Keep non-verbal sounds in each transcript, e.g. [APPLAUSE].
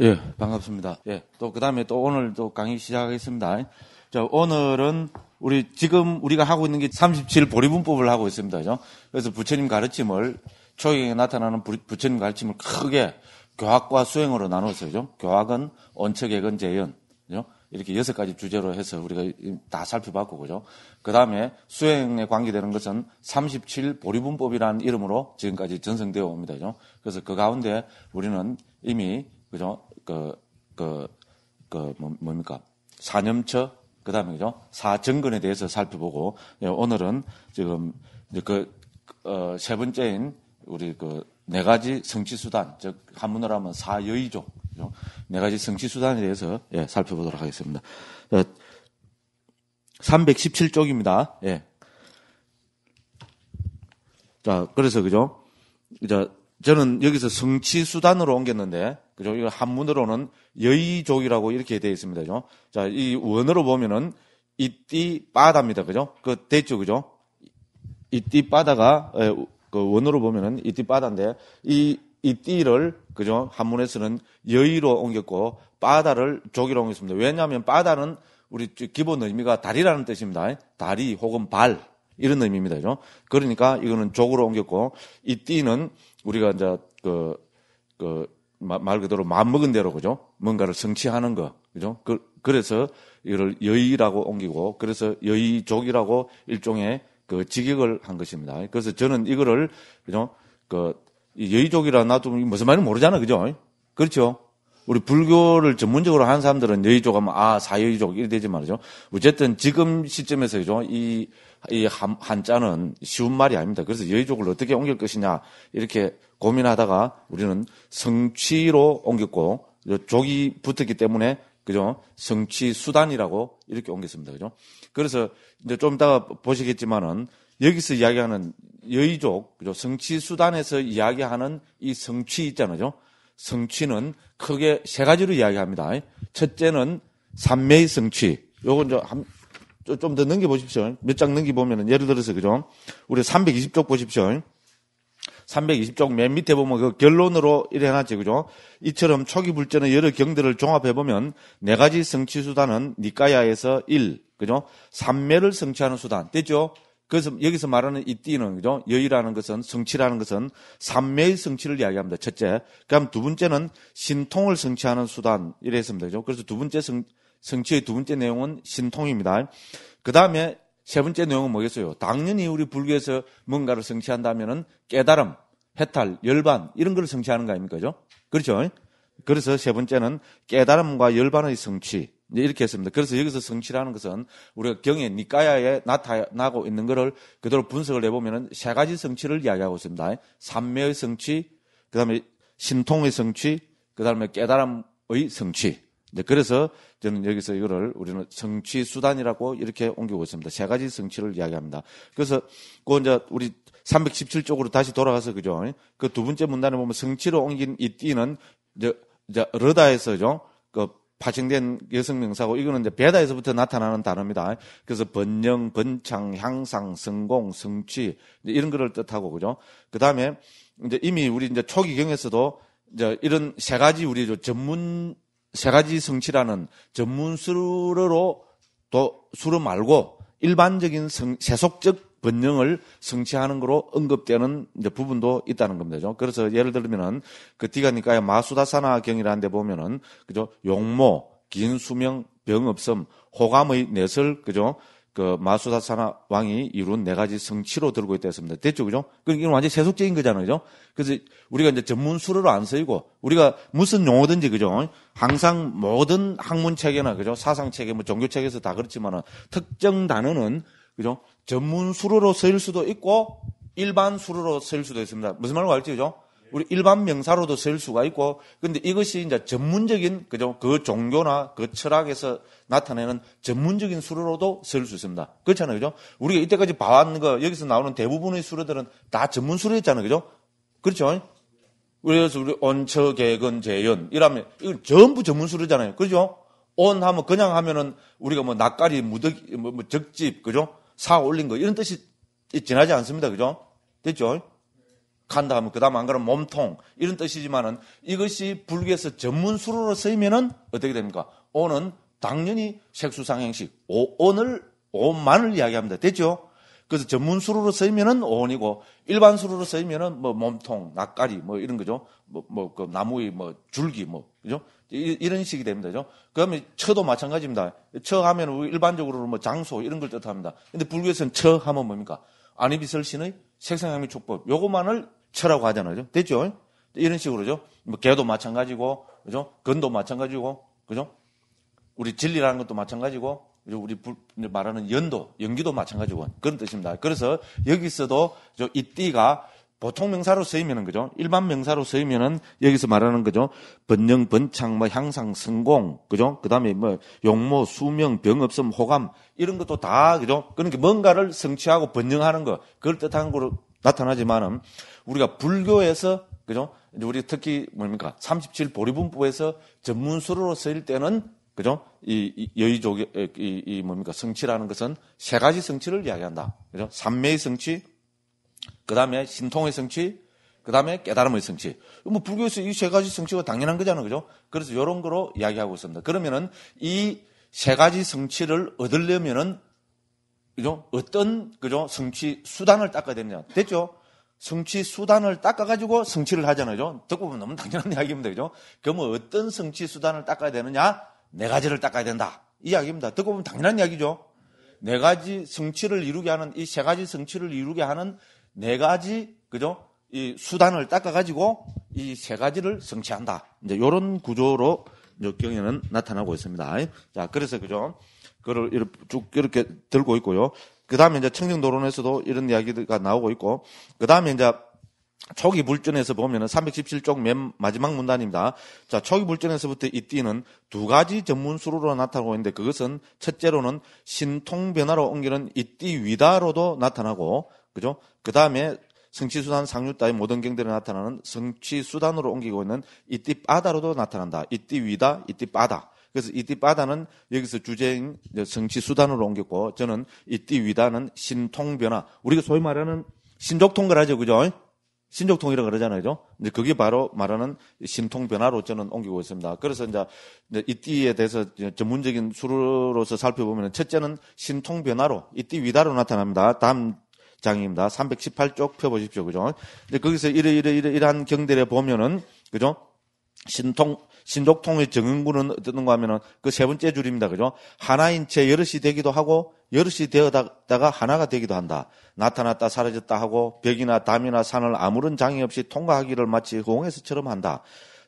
예, 반갑습니다. 예, 또 그다음에 또 오늘 또 강의 시작하겠습니다. 자, 오늘은 우리 지금 우리가 하고 있는 게 37 보리분법을 하고 있습니다. 그죠? 그래서 부처님 가르침을 초경에 나타나는 부처님 가르침을 크게 교학과 수행으로 나눴어요. 그죠? 교학은 원칙 개건, 재연 그죠? 이렇게 여섯 가지 주제로 해서 우리가 다 살펴봤고, 그죠? 그 다음에 수행에 관계되는 것은 37 보리분법이라는 이름으로 지금까지 전성되어 옵니다. 그죠? 그래서 그 가운데 우리는 이미 그죠? 그, 그, 그, 뭐, 뭡니까? 사념처, 그 다음에 그죠? 사정근에 대해서 살펴보고, 예, 오늘은 지금 이제 그, 어, 세 번째인 우리 그 네 가지 성취수단, 즉, 한문으로 하면 사여의족, 그죠? 네 가지 성취수단에 대해서 예, 살펴보도록 하겠습니다. 317쪽입니다. 어, 예. 자, 그래서 그죠? 이제 저는 여기서 성취 수단으로 옮겼는데, 그죠? 이거 한문으로는 여의족이라고 이렇게 되어 있습니다. 죠 자, 이 원어로 보면은 이띠 빠다입니다. 그죠? 그 대죠. 그죠? 이띠 빠다가 그 원어로 보면은 이띠 빠다인데 이 이띠를 그죠? 한문에서는 여의로 옮겼고 빠다를 족이로 옮겼습니다. 왜냐하면 빠다는 우리 기본 의미가 다리라는 뜻입니다. 다리 혹은 발 이런 의미입니다. 그죠? 그러니까 이거는 족으로 옮겼고 이띠는 우리가 이제 그, 그, 말 그대로 마음먹은 대로, 그죠? 뭔가를 성취하는 거, 그죠? 그, 그래서 이거를 여의라고 옮기고, 그래서 여의족이라고 일종의 그 직역을 한 것입니다. 그래서 저는 이거를, 그죠? 그, 여의족이라 나도 무슨 말인지 모르잖아, 그죠? 그렇죠? 우리 불교를 전문적으로 하는 사람들은 여의족 하면 아, 사여의족 이래 되지 말이죠. 어쨌든 지금 시점에서 그 이, 이 한, 자는 쉬운 말이 아닙니다. 그래서 여의족을 어떻게 옮길 것이냐 이렇게 고민하다가 우리는 성취로 옮겼고 족이 붙었기 때문에 그죠? 성취 수단이라고 이렇게 옮겼습니다. 그죠? 그래서 이제 좀 이따가 보시겠지만은 여기서 이야기하는 여의족, 그죠? 성취 수단에서 이야기하는 이 성취 있잖아요. 성취는 크게 세 가지로 이야기합니다. 첫째는 삼매의 성취. 요건 좀 더 넘겨보십시오. 몇 장 넘겨보면은 예를 들어서 그죠? 우리 320쪽 보십시오. 320쪽 맨 밑에 보면 그 결론으로 이래 해놨지, 그죠? 이처럼 초기 불제는 여러 경들을 종합해보면 네 가지 성취 수단은 니까야에서 1, 그죠? 삼매를 성취하는 수단. 됐죠? 그래서 여기서 말하는 이 띠는 그죠? 여의라는 것은 성취라는 것은 삼매의 성취를 이야기합니다. 첫째. 그다음 두 번째는 신통을 성취하는 수단 이랬습니다. 그죠? 그래서 두 번째 성, 성취의 두 번째 내용은 신통입니다. 그다음에 세 번째 내용은 뭐겠어요? 당연히 우리 불교에서 뭔가를 성취한다면은 깨달음, 해탈, 열반 이런 걸 성취하는 거 아닙니까? 그죠? 그렇죠? 그래서 세 번째는 깨달음과 열반의 성취. 이렇게 했습니다. 그래서 여기서 성취라는 것은 우리가 경의 니까야에 나타나고 있는 것을 그대로 분석을 해보면 세 가지 성취를 이야기하고 있습니다. 삼매의 성취, 그 다음에 신통의 성취, 그 다음에 깨달음의 성취. 그래서 저는 여기서 이거를 우리는 성취 수단이라고 이렇게 옮기고 있습니다. 세 가지 성취를 이야기합니다. 그래서 그 이제 우리 317쪽으로 다시 돌아가서 그죠? 그 두 번째 문단에 보면 성취로 옮긴 이 띠는 이제, 러다에서죠. 파생된 여성 명사고 이거는 이제 베다에서부터 나타나는 단어입니다. 그래서 번영, 번창, 향상, 성공, 성취 이런 거를 뜻하고 그죠. 그 다음에 이제 이미 우리 이제 초기경에서도 이제 이런 세 가지 우리 전문 세 가지 성취라는 전문 수로로 또 수로 말고 일반적인 성, 세속적 번영을 성취하는 거로 언급되는 부분도 있다는 겁니다. 그래서 예를 들면은 그 디가니까의 마수다사나 경이라는 데 보면은 그죠? 용모, 긴 수명, 병 없음, 호감의 내설, 그죠? 그 마수다사나 왕이 이룬 네 가지 성취로 들고 있다 했습니다. 됐죠, 그죠? 그럼 그러니까 이건 완전히 세속적인 거잖아요, 그죠? 그래서 우리가 이제 전문 수로로 안 쓰이고 우리가 무슨 용어든지 그죠? 항상 모든 학문 책이나 그죠? 사상 책에 뭐 종교 책에서 다 그렇지만은 특정 단어는 그죠? 전문 수로로 쓰일 수도 있고 일반 수로로 쓰일 수도 있습니다. 무슨 말인지 알지 그죠? 우리 일반 명사로도 쓰일 수가 있고, 근데 이것이 이제 전문적인, 그죠? 그 종교나 그 철학에서 나타내는 전문적인 수로로도 쓰일 수 있습니다. 그렇잖아요, 그죠? 우리가 이때까지 봐왔는 거, 여기서 나오는 대부분의 수로들은 다 전문 수로였잖아요, 그죠? 그렇죠? 그래서 우리 온처, 개근, 재연, 이러면, 이거 전부 전문 수로잖아요, 그죠? 온 하면, 그냥 하면은 우리가 뭐 낯가리, 무더기, 뭐, 뭐 적집, 그죠? 사 올린 거 이런 뜻이 지나지 않습니다. 그죠? 됐죠? 간다 하면 그다음 안 가면 몸통 이런 뜻이지만은 이것이 불교에서 전문 수로로 쓰이면은 어떻게 됩니까? 오는 당연히 색수상행식 오, 오늘 오만을 이야기합니다. 됐죠? 그래서 전문 수로로 쓰이면은 오원이고 일반 수로로 쓰이면은 뭐 몸통, 낯가리 뭐 이런 거죠. 뭐 뭐 그 나무의 뭐 줄기 뭐 그죠? 이, 런 식이 됩니다. 그죠? 그러면 처도 마찬가지입니다. 처 하면 일반적으로 뭐 장소 이런 걸 뜻합니다. 근데 불교에서는 처 하면 뭡니까? 아니비설신의 색상향의 촉법. 요것만을 처라고 하잖아요. 그죠? 됐죠? 이런 식으로죠. 뭐 개도 마찬가지고, 그죠? 건도 마찬가지고, 그죠? 우리 진리라는 것도 마찬가지고, 우리 말하는 연도, 연기도 마찬가지고 그런 뜻입니다. 그래서 여기서도 이 띠가 보통 명사로 쓰이면은 그죠? 일반 명사로 쓰이면은 여기서 말하는 거죠. 번영, 번창, 뭐 향상, 성공, 그죠? 그다음에 뭐 용모, 수명, 병업성, 호감 이런 것도 다 그죠? 그러니까 뭔가를 성취하고 번영하는 거 그걸 뜻하는 거로 나타나지만은 우리가 불교에서 그죠? 우리 특히 뭡니까? 37 보리분법에서 전문수로 쓰일 때는 그죠? 이, 이 여의족의 이, 이 뭡니까? 성취라는 것은 세 가지 성취를 이야기한다. 그죠? 삼매의 성취, 그 다음에 신통의 성취, 그 다음에 깨달음의 성취. 뭐 불교에서 이 세 가지 성취가 당연한 거잖아요. 그죠? 그래서 이런 거로 이야기하고 있습니다. 그러면은 이 세 가지 성취를 얻으려면은 그죠? 어떤 그죠? 성취 수단을 닦아야 되느냐. 됐죠? 성취 수단을 닦아가지고 성취를 하잖아요. 그죠? 듣고 보면 너무 당연한 [LAUGHS] 이야기입니다. 그죠? 그러면 뭐 어떤 성취 수단을 닦아야 되느냐? 네 가지를 닦아야 된다. 이 이야기입니다. 듣고 보면 당연한 이야기죠. 네 가지 성취를 이루게 하는 이 세 가지 성취를 이루게 하는 네 가지 그죠? 이 수단을 닦아 가지고 이 세 가지를 성취한다. 이제 요런 구조로 역 경에는 나타나고 있습니다. 자, 그래서 그죠? 그걸 이렇게 쭉 이렇게 들고 있고요. 그다음에 이제 청정도론에서도 이런 이야기가 나오고 있고 그다음에 이제 초기 물전에서 보면은 317쪽 맨 마지막 문단입니다. 자, 초기 물전에서부터 이 띠는 두 가지 전문 수로로 나타나고 있는데 그것은 첫째로는 신통 변화로 옮기는 이 띠 위다로도 나타나고 그죠? 그 다음에 성취수단 상류 따위 모든 경들에 나타나는 성취수단으로 옮기고 있는 이띠 바다로도 나타난다. 이띠 위다, 이띠 바다. 그래서 이띠 바다는 여기서 주제인 성취수단으로 옮겼고 저는 이띠 위다는 신통변화. 우리가 소위 말하는 신족통을 하죠. 그죠? 신족통이라고 그러잖아요. 그 이제 그게 바로 말하는 신통변화로 저는 옮기고 있습니다. 그래서 이제 이띠에 대해서 전문적인 수로로서 살펴보면 첫째는 신통변화로 이띠 위다로 나타납니다. 다음 장입니다. 318쪽 펴보십시오. 그죠? 근데 거기서 이래, 이래, 이래, 이러한 경들에 보면은, 그죠? 신통, 신독통의 정응군는 어떤가 하면은 그 세 번째 줄입니다. 그죠? 하나인 채 여럿이 되기도 하고, 여럿이 되었다가 하나가 되기도 한다. 나타났다 사라졌다 하고, 벽이나 담이나 산을 아무런 장애 없이 통과하기를 마치 공에서처럼 한다.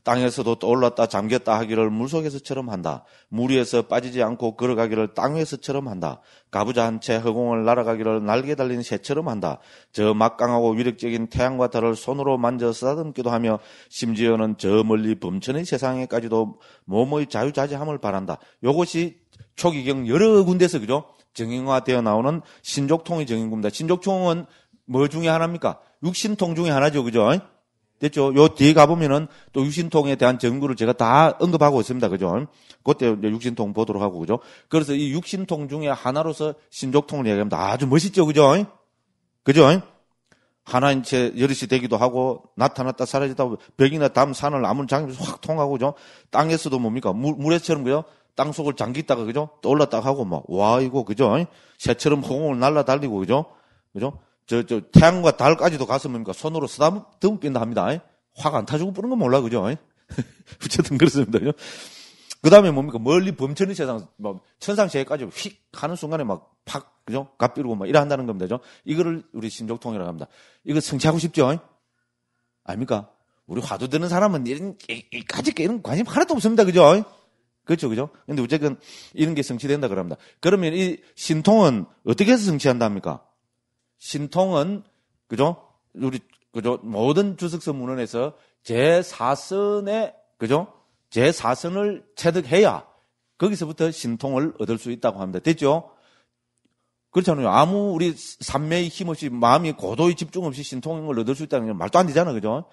땅에서도 떠올랐다 잠겼다 하기를 물속에서처럼 한다. 물 위에서 빠지지 않고 걸어가기를 땅 위에서처럼 한다. 가부좌한 채 허공을 날아가기를 날개 달린 새처럼 한다. 저 막강하고 위력적인 태양과 달을 손으로 만져 쓰다듬기도 하며 심지어는 저 멀리 범천의 세상에까지도 몸의 자유자재함을 바란다. 요것이 초기경 여러 군데서 그죠? 정인화되어 나오는 신족통의 정인구입니다 신족통은 뭐 중에 하나입니까? 육신통 중에 하나죠, 그죠? 됐죠? 요 뒤에 가보면은 또 육신통에 대한 전구를 제가 다 언급하고 있습니다. 그죠? 그때 육신통 보도록 하고, 그죠? 그래서 이 육신통 중에 하나로서 신족통을 이야기하면 아주 멋있죠? 그죠? 그죠? 하나인 채 여럿이 되기도 하고, 나타났다 사라지다, 벽이나 담, 산을 아무 리 장면에서 확 통하고, 그죠? 땅에서도 뭡니까? 물, 물에처럼, 그죠? 땅 속을 잠기 다가 그죠? 떠올랐다 하고, 막, 와, 이거, 그죠? 새처럼 허공을 날라 달리고, 그죠? 그죠? 저, 저, 태양과 달까지도 가서 뭡니까? 그러니까 손으로 쓰다 듬뿍빈다 합니다. 화가 안 타주고 뿌는 건 몰라, 그죠? [LAUGHS] 어쨌든 그렇습니다. 그 다음에 뭡니까? 멀리 범천의 세상, 막 뭐, 천상세계까지 휙 하는 순간에 막 팍, 그죠? 갓비르고 막 이래 한다는 겁니다. 그죠? 이거를 우리 신족통이라고 합니다. 이거 성취하고 싶죠? 아닙니까? 우리 화두 드는 사람은 이런, 이까지 이런 관심 하나도 없습니다. 그죠? 그렇죠, 그죠? 근데 어쨌든 이런 게 성취된다 그럽니다. 그러면 이 신통은 어떻게 해서 성취한답니까? 신통은 그죠? 우리 그죠? 모든 주석서 문헌에서 제4선의 그죠? 제4선을 체득해야 거기서부터 신통을 얻을 수 있다고 합니다. 됐죠? 그렇잖아요. 아무 우리 삼매의 힘없이 마음이 고도의 집중 없이 신통을 얻을 수 있다는 게 말도 안 되잖아. 요 그죠?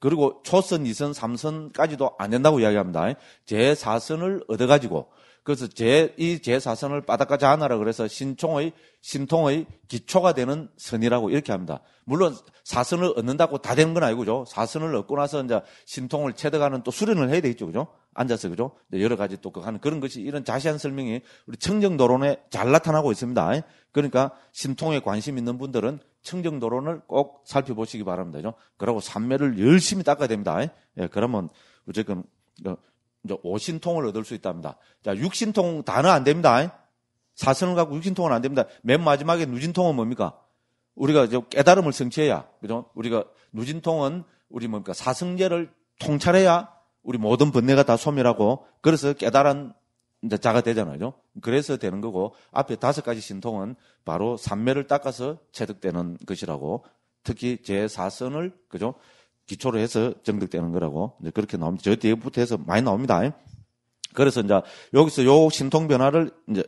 그리고 초선, 이선삼선까지도안 된다고 이야기합니다. 제4선을 얻어가지고 그래서 제, 이 제사선을 바닷가 지하나라 그래서 신총의, 신통의 기초가 되는 선이라고 이렇게 합니다. 물론 사선을 얻는다고 다 되는 건 아니고, 죠 사선을 얻고 나서 이제 신통을 체득하는 또 수련을 해야 되겠죠, 그죠? 앉아서, 그죠? 여러 가지 또 하는 그런 것이 이런 자세한 설명이 우리 청정도론에 잘 나타나고 있습니다. 그러니까 신통에 관심 있는 분들은 청정도론을 꼭 살펴보시기 바랍니다. 그죠? 그러고 삼매를 열심히 닦아야 됩니다. 예, 그러면 어쨌든 어, 이제 오신통을 얻을 수 있답니다. 자, 육신통 다는 안 됩니다. 사선을 갖고 육신통은 안 됩니다. 맨 마지막에 누진통은 뭡니까? 우리가 이제 깨달음을 성취해야, 그죠? 우리가 누진통은 우리 뭡니까? 사승제를 통찰해야 우리 모든 번뇌가 다 소멸하고 그래서 깨달은 자가 되잖아요. 그래서 되는 거고 앞에 다섯 가지 신통은 바로 삼매를 닦아서 체득되는 것이라고 특히 제4선을 그죠? 기초로 해서 정득되는 거라고 이제 그렇게 나옵니다. 저 뒤부터 해서 많이 나옵니다. 그래서 이제 여기서 요 신통 변화를 이제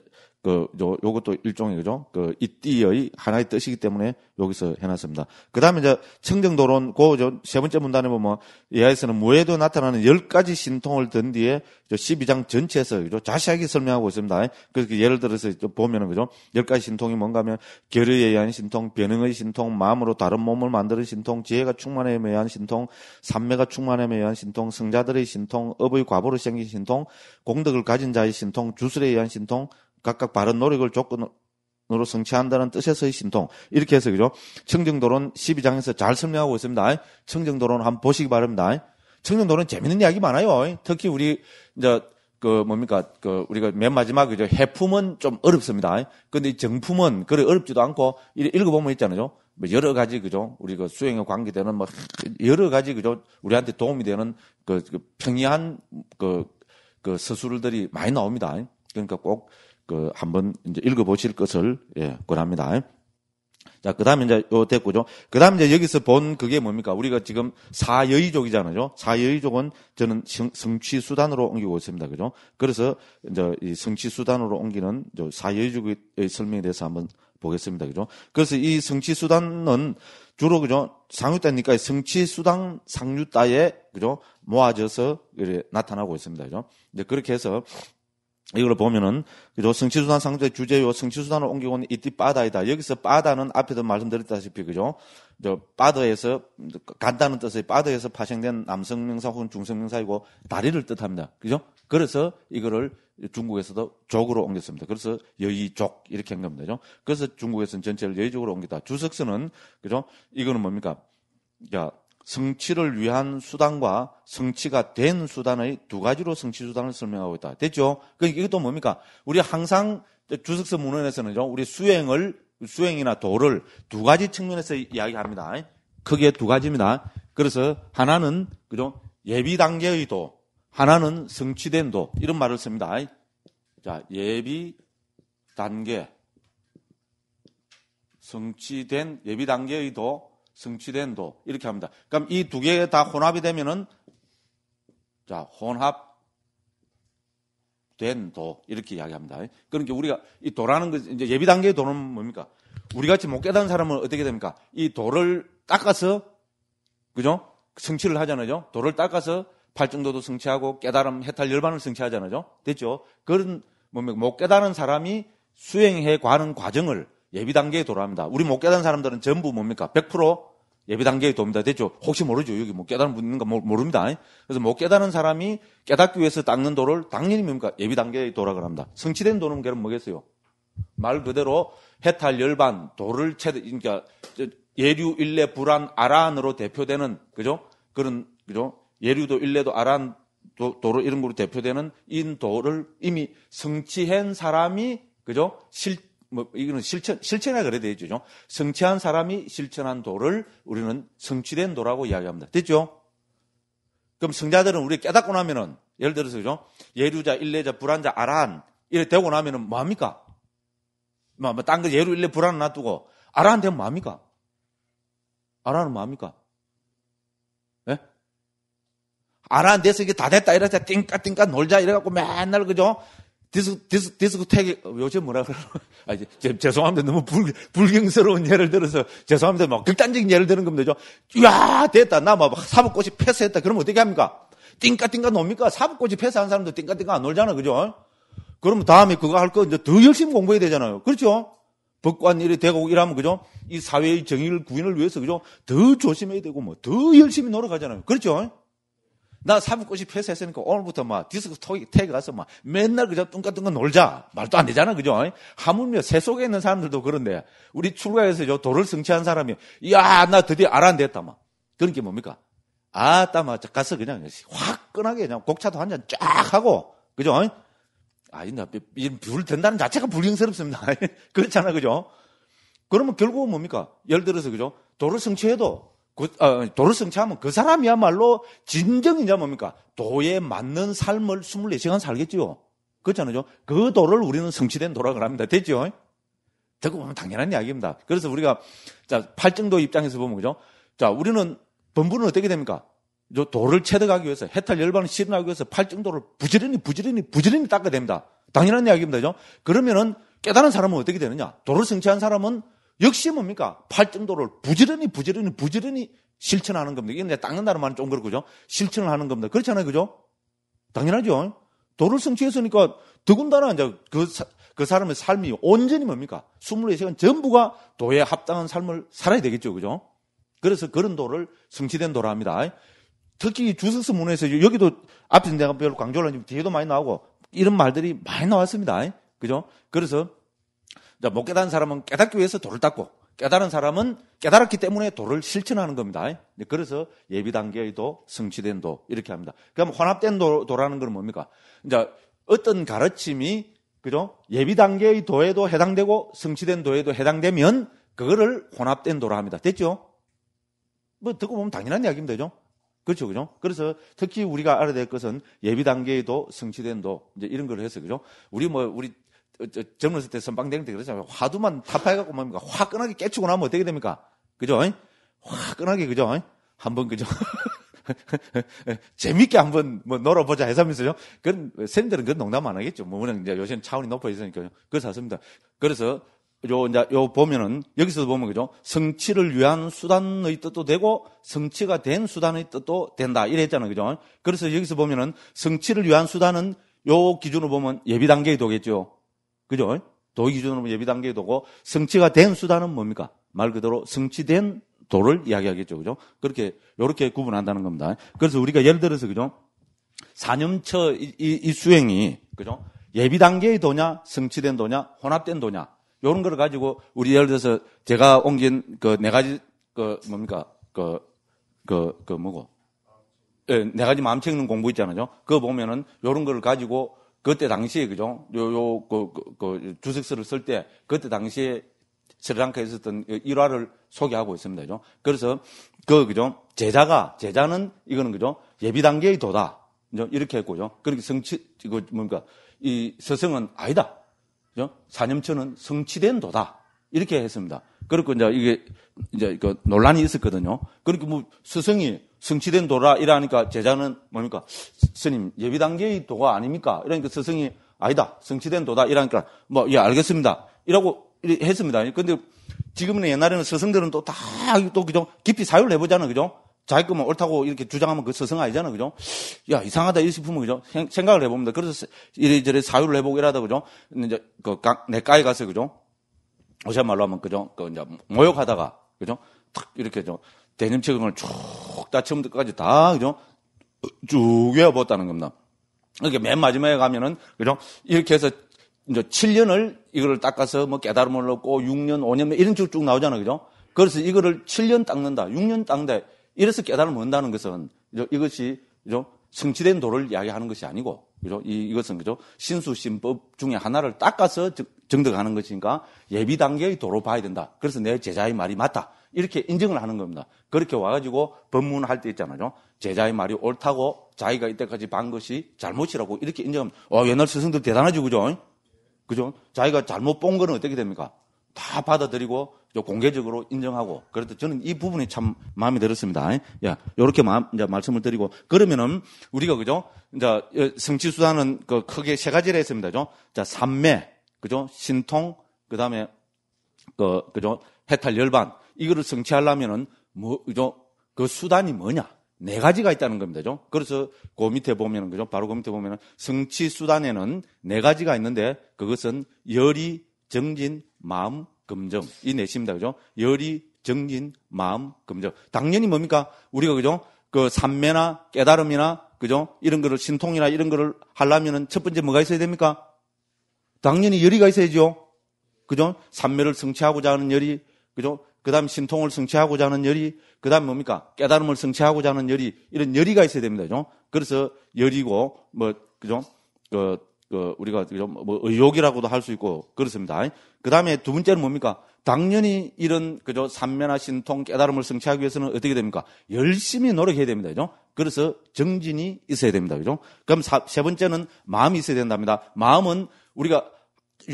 그, 요, 요것도 일종의, 그죠? 그, 이띠의 하나의 뜻이기 때문에 여기서 해놨습니다. 그 다음에 이제 청정도론, 그, 세 번째 문단에 보면, 예하에서는 무에도 나타나는 열 가지 신통을 든 뒤에, 저 12장 전체에서, 그죠? 자세하게 설명하고 있습니다. 그래서 예를 들어서 보면은, 그죠? 열 가지 신통이 뭔가 하면, 결의에 의한 신통, 변응의 신통, 마음으로 다른 몸을 만드는 신통, 지혜가 충만함에 의한 신통, 삼매가 충만함에 의한 신통, 성자들의 신통, 업의 과보로 생긴 신통, 공덕을 가진 자의 신통, 주술에 의한 신통, 각각 바른 노력을 조건으로 성취한다는 뜻에서의 신통. 이렇게 해서 그죠? 청정도론 12장에서 잘 설명하고 있습니다. 청정도론 한번 보시기 바랍니다. 청정도론 재밌는 이야기 많아요. 특히 우리 이제 그 뭡니까 그 우리가 맨 마지막 이제 해품은 좀 어렵습니다. 근데 이 정품은 그리 어렵지도 않고 읽어보면 있잖아요. 뭐 여러 가지 그죠. 우리 그 수행에 관계되는 뭐 여러 가지 그죠. 우리한테 도움이 되는 그, 그 평이한 그, 그 서술들이 많이 나옵니다. 그러니까 꼭그 한번 이제 읽어보실 것을 예, 권합니다. 자, 그 다음에 이제 요 됐고죠. 그 다음에 이제 여기서 본 그게 뭡니까? 우리가 지금 사여의족이잖아요. 사여의족은 저는 성, 취 수단으로 옮기고 있습니다. 그죠? 그래서 이제 이 성취 수단으로 옮기는 사여의족의 설명에 대해서 한번 보겠습니다. 그죠? 그래서 이 성취 수단은 주로 그죠? 상류따니까 성취 수단 상류따에 그죠? 모아져서 나타나고 있습니다. 그죠? 이제 그렇게 해서 이걸 보면은 그죠 성취수단 상대 주제요 성취수단을 옮겨온 이띠 빠다이다 여기서 빠다는 앞에도 말씀드렸다시피 그죠? 저 바다에서 간다는 뜻의 빠다에서 파생된 남성명사 혹은 중성명사이고 다리를 뜻합니다. 그죠? 그래서 이거를 중국에서도 족으로 옮겼습니다. 그래서 여의족 이렇게 한 겁니다. 그죠? 그래서 중국에서는 전체를 여의족으로 옮겼다. 주석서는 그죠? 이거는 뭡니까? 그러니까 성취를 위한 수단과 성취가 된 수단의 두 가지로 성취 수단을 설명하고 있다. 됐죠? 그러니 이것도 뭡니까? 우리 항상 주석서 문헌에서는요, 우리 수행을, 수행이나 도를 두 가지 측면에서 이야기합니다. 크게 두 가지입니다. 그래서 하나는, 그죠? 예비 단계의 도, 하나는 성취된 도, 이런 말을 씁니다. 자, 예비 단계, 성취된 예비 단계의 도, 성취된 도 이렇게 합니다. 그럼 이 두 개 다 혼합이 되면은 자 혼합 된도 이렇게 이야기합니다. 그러니까 우리가 이 도라는 거 이제 예비 단계의 도는 뭡니까? 우리 같이 못 깨닫는 사람은 어떻게 됩니까? 이 도를 닦아서 그죠? 성취를 하잖아요. 도를 닦아서 팔정도도 성취하고 깨달음 해탈 열반을 성취하잖아요. 됐죠? 그런 뭡니까? 못 깨달은 사람이 수행해 가는 과정을 예비 단계에 돌아갑니다. 우리 못 깨달은 사람들은 전부 뭡니까? 100% 예비 단계에 도움이 되죠? 혹시 모르죠. 여기 못 깨달은 분거 모릅니다. 그래서 못 깨달은 사람이 깨닫기 위해서 닦는 도를 당연히 뭡니까? 예비 단계에 돌아가 합니다. 성취된 도는 그럼 뭐겠어요? 말 그대로 해탈 열반 도를 채 그러니까 예류 일례 불안 아란으로 대표되는 그죠? 그런 그죠? 예류도 일례도 아란 도, 도로 이런 걸로 대표되는 인도를 이미 성취한 사람이 그죠? 실뭐 이거는 실천 실천이라 그래야 되죠. 성취한 사람이 실천한 도를 우리는 성취된 도라고 이야기합니다. 됐죠? 그럼 성자들은 우리 깨닫고 나면은 예를 들어서 그죠? 예루자, 일례자, 불안자, 아란 이래 되고 나면은 뭐 합니까? 뭐 딴거 뭐 예루, 일례, 불안 놔두고 아란 되면 뭐 합니까? 아란은 뭐 합니까? 예? 아란 돼서 이게 다 됐다 이래서 띵까 띵까 놀자 이래 갖고 맨날 그죠? 디스코, 디스, 디스코텍이, 어, 요새 뭐라 그러나? 아, 죄송합니다. 너무 불, 불경스러운 예를 들어서, 죄송합니다. 막 극단적인 예를 드는 겁니다. 야 됐다. 나막 뭐 사법고시 패스했다. 그러면 어떻게 합니까? 띵까띵까 놉니까? 사법고시 패스한 사람도 띵까띵까 안 놀잖아. 그죠? 그러면 다음에 그거 할 거 이제 더 열심히 공부해야 되잖아요. 그렇죠? 법관 일이 되고 일하면 그죠? 이 사회의 정의를 구인을 위해서 그죠? 더 조심해야 되고 뭐 더 열심히 노력하잖아요. 그렇죠? 나 사무꽃이 폐쇄했으니까 오늘부터 막 디스크 태그 가서 막 맨날 그저 뚱까뚱까 놀자. 말도 안 되잖아, 그죠? 하물며 새 속에 있는 사람들도 그런데 우리 출가에서 저 도를 성취한 사람이 야, 나 드디어 알아냈다, 막. 그런 게 뭡니까? 아따, 막 가서 그냥 화끈하게 그냥 곡차도 한 잔 쫙 하고, 그죠? 아이 나, 불 된다는 자체가 불경스럽습니다. [LAUGHS] 그렇잖아, 그죠? 그러면 결국은 뭡니까? 예를 들어서, 그죠? 도를 성취해도 그, 어, 도를 성취하면 그 사람이야말로 진정이냐 뭡니까? 도에 맞는 삶을 24시간 살겠죠 그렇잖아요. 그 도를 우리는 성취된 도라고 합니다. 됐죠? 듣고 보면 당연한 이야기입니다. 그래서 우리가, 자, 팔정도 입장에서 보면, 그죠? 자, 우리는 범부는 어떻게 됩니까? 저 도를 체득하기 위해서, 해탈 열반을 실현하기 위해서 팔정도를 부지런히, 부지런히, 부지런히 닦아야 됩니다. 당연한 이야기입니다. 그죠? 그러면은 깨달은 사람은 어떻게 되느냐? 도를 성취한 사람은 역시 뭡니까? 팔점도를 부지런히 부지런히 부지런히 실천하는 겁니다. 이건 닦는다는 말은 좀 그렇고죠. 실천을 하는 겁니다. 그렇잖아요. 그죠? 당연하죠. 도를 성취했으니까 더군다나 이제 그, 사, 그 사람의 삶이 온전히 뭡니까? 24시간 전부가 도에 합당한 삶을 살아야 되겠죠. 그죠? 그래서 그런 도를 성취된 도라 합니다. 특히 주석서 문에서 여기도 앞에서 내가 별로 강조를 하지만 뒤에도 많이 나오고 이런 말들이 많이 나왔습니다. 그죠? 그래서 못깨달은 사람은 깨닫기 위해서 돌을 닦고 깨달은 사람은 깨달았기 때문에 돌을 실천하는 겁니다. 그래서 예비 단계의 도, 성취된 도 이렇게 합니다. 그럼 혼합된 도, 도라는 건 뭡니까? 이제 어떤 가르침이 그죠? 예비 단계의 도에도 해당되고 성취된 도에도 해당되면 그거를 혼합된 도라 합니다. 됐죠? 뭐 듣고 보면 당연한 이야기입니다. 그죠? 그렇죠, 그죠? 그래서 특히 우리가 알아야 될 것은 예비 단계의도 성취된 도, 이제 이런 걸 해서, 그죠? 우리 뭐, 우리 어, 젊었을 때 선방대행 때 그러잖아요. 화두만 타파해갖고 뭡니까? 뭐 화끈하게 깨치고 나면 어떻게 됩니까? 그죠? 화끈하게, 그죠? 한번, 그죠? [LAUGHS] 재밌게 한번 뭐 놀아보자 해서면서요. 그런 쌤들은 그 농담 안 하겠죠. 뭐 그냥 이제 요새는 차원이 높아 있으니까요. 그래서 샀습니다. 그래서 요 이제 요 보면은 여기서도 보면 그죠. 성취를 위한 수단의 뜻도 되고 성취가 된 수단의 뜻도 된다. 이랬잖아요. 그죠. 그래서 여기서 보면은 성취를 위한 수단은 요 기준으로 보면 예비 단계이 되겠죠. 그죠? 도 기준으로 뭐 예비 단계에 두고 성취가 된 수단은 뭡니까? 말 그대로 성취된 도를 이야기하겠죠. 그죠? 그렇게 요렇게 구분한다는 겁니다. 그래서 우리가 예를 들어서 그죠? 4년처 이, 이, 이 수행이 그죠? 예비 단계의 도냐, 성취된 도냐, 혼합된 도냐. 요런 걸 가지고 우리 예를 들어서 제가 옮긴 그 네 가지 그 뭡니까? 그 그그 그, 그 뭐고? 예, 네 가지 마음 챙기는 공부 있잖아요. 그거 보면은 요런 걸 가지고 그때 당시에 그죠? 요, 요, 그, 그, 그 주석서를 쓸 때 그때 당시에 스리랑카에 있었던 그 일화를 소개하고 있습니다. 그죠? 그래서 그 그죠? 제자가 제자는 이거는 그죠? 예비 단계의 도다. 이렇게 했고요. 그렇게 성취 그 뭡니까? 이 서성은 아니다. 그죠? 사념처은 성취된 도다. 이렇게 했습니다. 그렇고 이제 이게 이제 그 논란이 있었거든요. 그러니까 뭐 스승이 성취된 도라 이라니까 제자는 뭡니까? 스님 예비 단계의 도가 아닙니까? 이러니까 스승이 아니다 성취된 도다 이라니까뭐예 알겠습니다 이라고 했습니다. 근데 지금은 옛날에는 스승들은 또 다 또 그죠 깊이 사유를 해보자는 그죠 자기 거만 옳다고 이렇게 주장하면 그 스승 아니잖아 그죠 야 이상하다 이 싶으면 그죠 생각을 해봅니다. 그래서 이래저래 사유를 해보고 이러다 그죠 이제 그 내과에 가서 그죠 오자 말로 하면 그죠 그 이제 모욕하다가 그죠 탁 이렇게 좀 대림채금을쭉다 처음부터까지 다 그죠 쭉 외워봤다는 겁니다. 이렇게 그러니까 맨 마지막에 가면은 그죠 이렇게 해서 이제 7년을 이거를 닦아서 뭐 깨달음을 얻고 6년, 5년 뭐 이런 식으로 쭉 나오잖아요. 그죠? 그래서 이거를 7년 닦는다, 6년 닦는다. 이래서 깨달음을 얻는다는 것은 이것이 그죠? 성취된 도를 이야기하는 것이 아니고 그죠? 이, 것은 그죠? 신수신법 중에 하나를 닦아서 증득하는 것이니까 예비 단계의 도로 봐야 된다. 그래서 내 제자의 말이 맞다. 이렇게 인정을 하는 겁니다. 그렇게 와가지고 법문할 때 있잖아요. 제자의 말이 옳다고 자기가 이때까지 반 것이 잘못이라고 이렇게 인정하면, 어, 옛날 스승들 대단하지, 그죠? 그죠? 자기가 잘못 본 거는 어떻게 됩니까? 다 받아들이고 공개적으로 인정하고 그래서 저는 이 부분이 참 마음에 들었습니다. 야, 예, 요렇게 말씀을 드리고 그러면은 우리가 그죠? 이제 성취 수단은 그 크게 세 가지를 했습니다. 죠 자, 삼매. 그죠? 신통, 그다음에 그 그죠? 해탈 열반. 이거를 성취하려면은 뭐, 그죠? 그 수단이 뭐냐? 네 가지가 있다는 겁니다. 죠 그래서 그 밑에 보면은, 그죠? 바로 그 밑에 보면은 성취 수단에는 네 가지가 있는데 그것은 열이, 정진, 마음, 금정. 이 넷입니다. 네 그죠? 열이, 정진, 마음, 금정. 당연히 뭡니까? 우리가 그죠? 그 삼매나 깨달음이나 그죠? 이런 거를 신통이나 이런 거를 하려면은 첫 번째 뭐가 있어야 됩니까? 당연히 열이가 있어야죠. 그죠? 삼매를 성취하고자 하는 열이 그죠? 그 다음 신통을 성취하고자 하는 열이, 그 다음 뭡니까? 깨달음을 성취하고자 하는 열이, 이런 열이가 있어야 됩니다. 그죠? 그래서 열이고, 뭐, 그죠? 그, 그 우리가 그죠? 뭐, 뭐 의욕이라고도 할 수 있고, 그렇습니다. 그 다음에 두 번째는 뭡니까? 당연히 이런, 그죠? 삼면화 신통 깨달음을 성취하기 위해서는 어떻게 됩니까? 열심히 노력해야 됩니다. 그죠? 그래서 정진이 있어야 됩니다. 그죠? 그럼 사, 세 번째는 마음이 있어야 된답니다. 마음은 우리가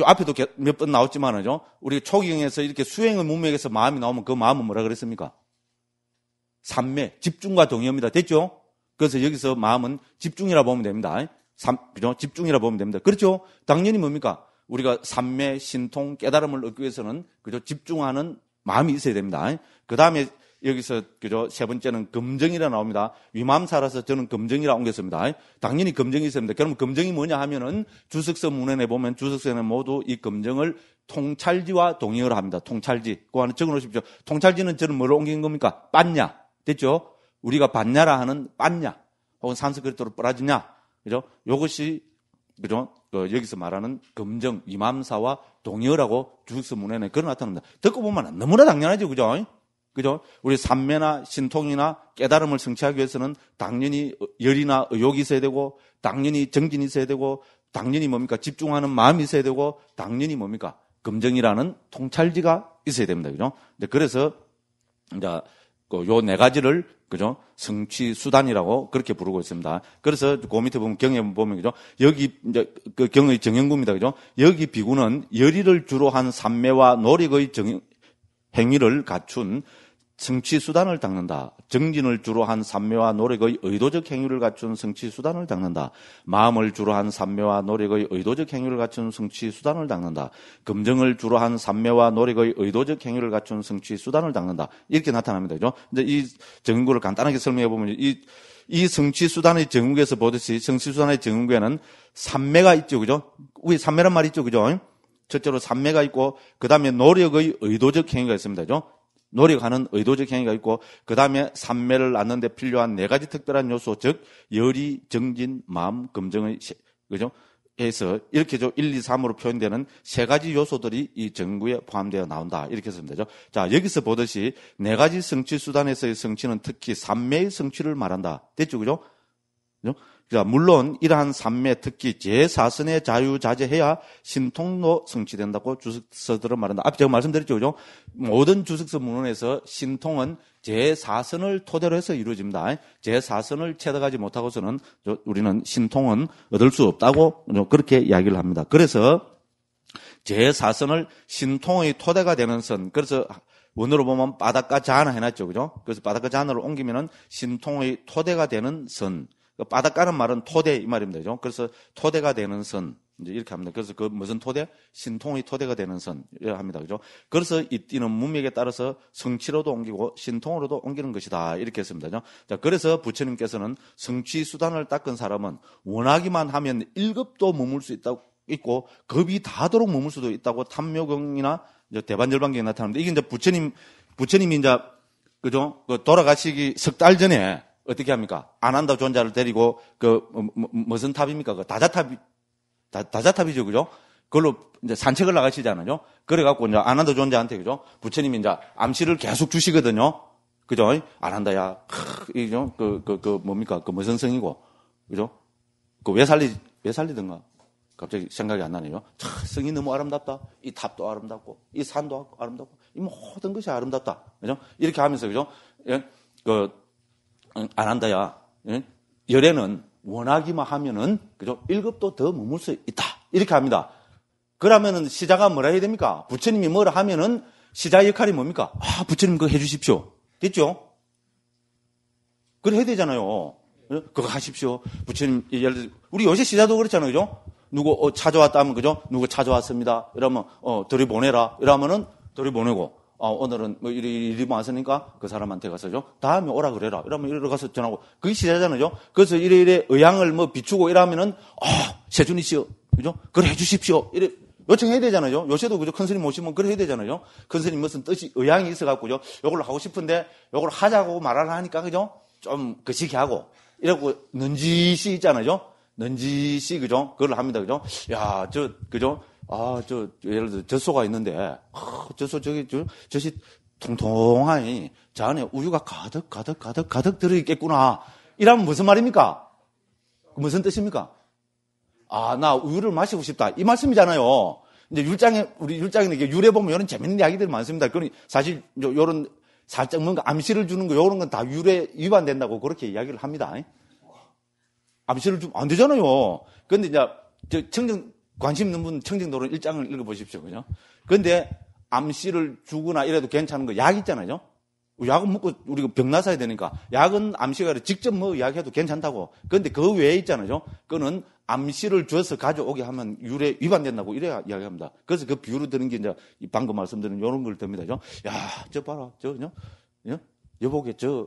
앞에도 몇 번 나왔지만은요, 우리 초경에서 이렇게 수행의 문맥에서 마음이 나오면 그 마음은 뭐라 그랬습니까? 삼매, 집중과 동의입니다. 됐죠? 그래서 여기서 마음은 집중이라 보면 됩니다. 삼, 집중이라 보면 됩니다. 그렇죠? 당연히 뭡니까? 우리가 삼매, 신통, 깨달음을 얻기 위해서는 그죠? 집중하는 마음이 있어야 됩니다. 그 다음에 여기서 그죠? 세 번째는 검증이라 나옵니다. 위맘사라서 저는 검증이라 옮겼습니다. 당연히 검증이 있습니다. 그럼 검증이 뭐냐 하면은 주석서 문헌에 보면 주석서에는 모두 이 검증을 통찰지와 동의를 어 합니다. 통찰지. 그 안에 적어 놓으십시오. 통찰지는 저는 뭐로 옮긴 겁니까? 빤냐. 됐죠? 우리가 빤냐라 하는 빤냐. 혹은 산스크리트로 빨아지냐 그죠? 요것이 그죠? 어, 여기서 말하는 검정 위맘사와 동의어라고 주석서 문헌에 그런 나타납니다. 듣고 보면 너무나 당연하죠, 그죠? 그죠? 우리 삼매나 신통이나 깨달음을 성취하기 위해서는 당연히 열이나 의욕이 있어야 되고, 당연히 정진이 있어야 되고, 당연히 뭡니까? 집중하는 마음이 있어야 되고, 당연히 뭡니까? 금정이라는 통찰지가 있어야 됩니다. 그죠? 그래서, 이제, 그 요 네 가지를, 그죠? 성취 수단이라고 그렇게 부르고 있습니다. 그래서 그 밑에 보면 경에 보면, 그죠? 여기, 이제, 그 경의 정형구입니다. 그죠? 여기 비구는 열의를 주로 한 삼매와 노력의 정, 행위를 갖춘 성취 수단을 닦는다. 정진을 주로 한 삼매와 노력의 의도적 행위를 갖춘 성취 수단을 닦는다. 마음을 주로 한 삼매와 노력의 의도적 행위를 갖춘 성취 수단을 닦는다. 금정을 주로 한 삼매와 노력의 의도적 행위를 갖춘 성취 수단을 닦는다. 이렇게 나타납니다. 그죠? 이이 정구를 간단하게 설명해 보면 이, 이 성취 수단의 정국에서 보듯이 성취 수단의 정국에는 삼매가 있죠. 그죠? 우리 삼매란 말이 있죠. 그죠? 첫째로 삼매가 있고 그다음에 노력의 의도적 행위가 있습니다. 그죠? 노력하는 의도적 행위가 있고 그 다음에 삼매를 낳는데 필요한 네 가지 특별한 요소 즉 열이 정진 마음 검정의 그죠 해서 이렇게 저 1, 2, 3으로 표현되는 세 가지 요소들이 이 정구에 포함되어 나온다. 이렇게 쓰면 되죠. 자, 여기서 보듯이 네 가지 성취 수단에서의 성취는 특히 삼매의 성취를 말한다. 됐죠? 그죠? 그죠? 자, 물론 이러한 삼매 특히 제사선의 자유자재해야 신통로 성취된다고 주석서들은 말한다. 앞에 제가 말씀드렸죠. 그죠? 모든 주석서 문헌에서 신통은 제사선을 토대로 해서 이루어집니다. 제사선을 채득하지 못하고서는 우리는 신통은 얻을 수 없다고 그렇게 이야기를 합니다. 그래서 제사선을 신통의 토대가 되는 선, 그래서 원으로 보면 바닷가 잔을 해놨죠. 그죠? 그래서 바닷가 잔으로 옮기면은 신통의 토대가 되는 선, 그 바닷가는 말은 토대 이 말입니다. 그죠? 그래서 토대가 되는 선 이제 이렇게 합니다. 그래서 그 무슨 토대? 신통의 토대가 되는 선 이렇게 합니다. 그죠? 그래서 이 띠는 문맥에 따라서 성취로도 옮기고 신통으로도 옮기는 것이다. 이렇게 했습니다. 그죠? 자, 그래서 부처님께서는 성취 수단을 닦은 사람은 원하기만 하면 일급도 머물 수 있다고 있고 급이 다도록 머물 수도 있다고 탐묘경이나 대반절반경에 나타납니다. 이게 이제 부처님 부처님이 이제 그죠? 그 돌아가시기 석 달 전에 어떻게 합니까? 아난다 존자를 데리고 그 뭐, 뭐, 무슨 탑입니까? 그 다자탑이 다, 다자탑이죠, 그죠? 그걸로 이제 산책을 나가시잖아요. 그래갖고 이제 안한다 존자한테 그죠? 부처님이 이제 암시를 계속 주시거든요. 그죠? 아난다야 이죠? 그, 그, 그 뭡니까? 그 무슨 성이고, 그죠? 그 왜 살리 왜 살리든가? 갑자기 생각이 안 나네요. 차, 성이 너무 아름답다. 이 탑도 아름답고, 이 산도 아름답고, 이 모든 것이 아름답다. 그죠? 이렇게 하면서, 그죠? 예? 그, 안 한다야. 열애는 원하기만 하면은 그죠? 일급도더 머물 수 있다. 이렇게 합니다. 그러면은 시자가 뭐라 해야 됩니까? 부처님이 뭐라 하면은 시자의 역할이 뭡니까? 아, 부처님 그거 해 주십시오. 됐죠? 그래 해야 되잖아요. 그거 하십시오. 부처님, 예를 들어, 우리 요새 시자도 그렇잖아요. 그죠? 누구 어, 찾아왔다 하면, 그죠? 누구 찾아왔습니다. 이러면, 어, 들이보내라. 이러면은 들이보내고. 어, 오늘은 뭐 일이, 리이 많았으니까 그 사람한테 가서죠. 다음에 오라 그래라. 이러면 이러 가서 전하고. 그게 시대잖아요 그래서 이래 이래 의향을 뭐 비추고 이러면은, 어, 아, 세준이 씨요. 그죠? 그래 해주십시오. 이래 요청해야 되잖아요. 요새도 그죠. 큰 스님 모시면 그래 해야 되잖아요. 큰 스님 무슨 뜻이, 의향이 있어갖고요. 요걸 하고 싶은데 요걸 하자고 말을 하니까 그죠? 좀 그시기 하고. 이러고 는지씨 있잖아요. 는지 씨, 그죠? 그걸 합니다. 그죠? 야, 저, 그죠? 아, 저, 예를 들어, 젖소가 있는데, 아, 젖소 저기, 저, 젖이 통통하니, 저 안에 우유가 가득, 가득, 가득, 가득 들어있겠구나. 이라면 무슨 말입니까? 그 무슨 뜻입니까? 아, 나 우유를 마시고 싶다. 이 말씀이잖아요. 이제 율장에, 우리 율장에 이게 유래 보면 이런 재밌는 이야기들이 많습니다. 그러니 사실 요, 요런 살짝 뭔가 암시를 주는 거, 요런 건 다 유래 위반된다고 그렇게 이야기를 합니다. 암시를 주면 안 되잖아요. 근데 이제 청정, 관심 있는 분청진도로 1장을 읽어보십시오. 그죠? 근데 암씨를 주거나 이래도 괜찮은 거 약 있잖아요. 약은 먹고 우리가 병나사야 되니까 약은 암씨가 직접 먹어 약해도 괜찮다고. 그런데 그 외에 있잖아요. 그거는 암씨를 줘서 가져오게 하면 유례 위반된다고 이래야 이야기합니다. 그래서 그 비유로 드는 게 이제 방금 말씀드린 이런 걸 듭니다. 야, 저 봐라. 저요. 여보게 저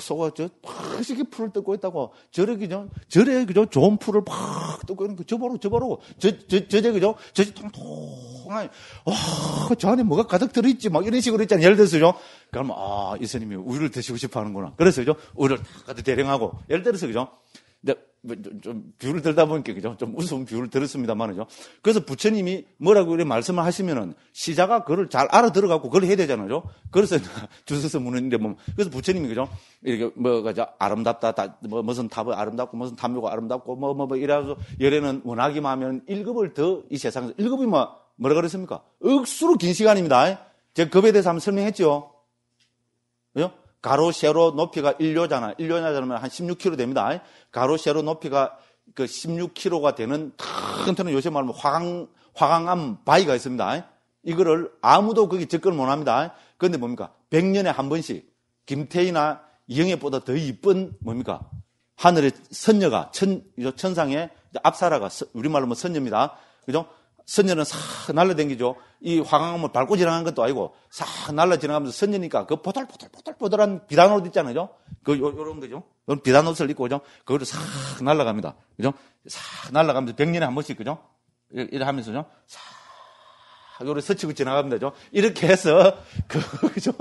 소가 저 크시게 풀을 뜯고 있다고 저래 그죠 저래 그죠 좋은 풀을 팍 뜯고 있는 거저 보러 저 보러 저저 저제 그죠 저지 통통한 와저 아, 안에 뭐가 가득 들어있지 막 이런 식으로 했잖아요 예를 들어서죠 그러면 아이스님이 우유를 드시고 싶어하는구나 그래서죠 그 우유를 다 가득 대령하고 예를 들어서 그죠 근데 네, 뭐, 좀 뷰를 들다 보니까 그죠? 좀 웃음 뷰를 들었습니다만은요. 그래서 부처님이 뭐라고 이렇게 말씀을 하시면은 시자가 그걸 잘 알아들어 갖고 그걸 해야 되잖아요. 그래서 [LAUGHS] 주소서 무는데뭐 그래서 부처님이 그죠? 이렇게 뭐가 아름답다 다, 뭐 무슨 탑을 아름답고 무슨 담요가 아름답고 뭐 뭐뭐 뭐, 뭐 이래서 열애는 원하기만 하면 1급을 더 이 세상에서 1급이 뭐 뭐라 그랬습니까? 억수로 긴 시간입니다. 제가 급에 대해서 한번 설명했죠. 그죠? 가로 세로 높이가 1료잖아. 1료냐면 한 16km 됩니다. 가로 세로 높이가 그 16km가 되는 큰 터는 요새 말하면 화강 화강암 바위가 있습니다. 이거를 아무도 거기 접근을 못 합니다. 그런데 뭡니까? 100년에 한 번씩 김태희나 이영애보다 더 이쁜 뭡니까? 하늘의 선녀가 천 천상의 앞사라가 우리말로 뭐 선녀입니다. 그죠? 선녀는 싹 날라댕기죠. 이 화강암을 밟고 지나간 것도 아니고 싹 날라 지나가면서 선녀니까 그보털보털보털보털한 비단 옷 있잖아요. 그 요, 요런 거죠. 요런 비단 옷을 입고 그죠. 그거를 싹 날라갑니다. 그죠? 싹 날라가면서 백년에 한 번씩 그죠. 이래 하면서요. 싹 요래 스치고 지나가면 되죠. 이렇게 해서 [LAUGHS] 그 그죠.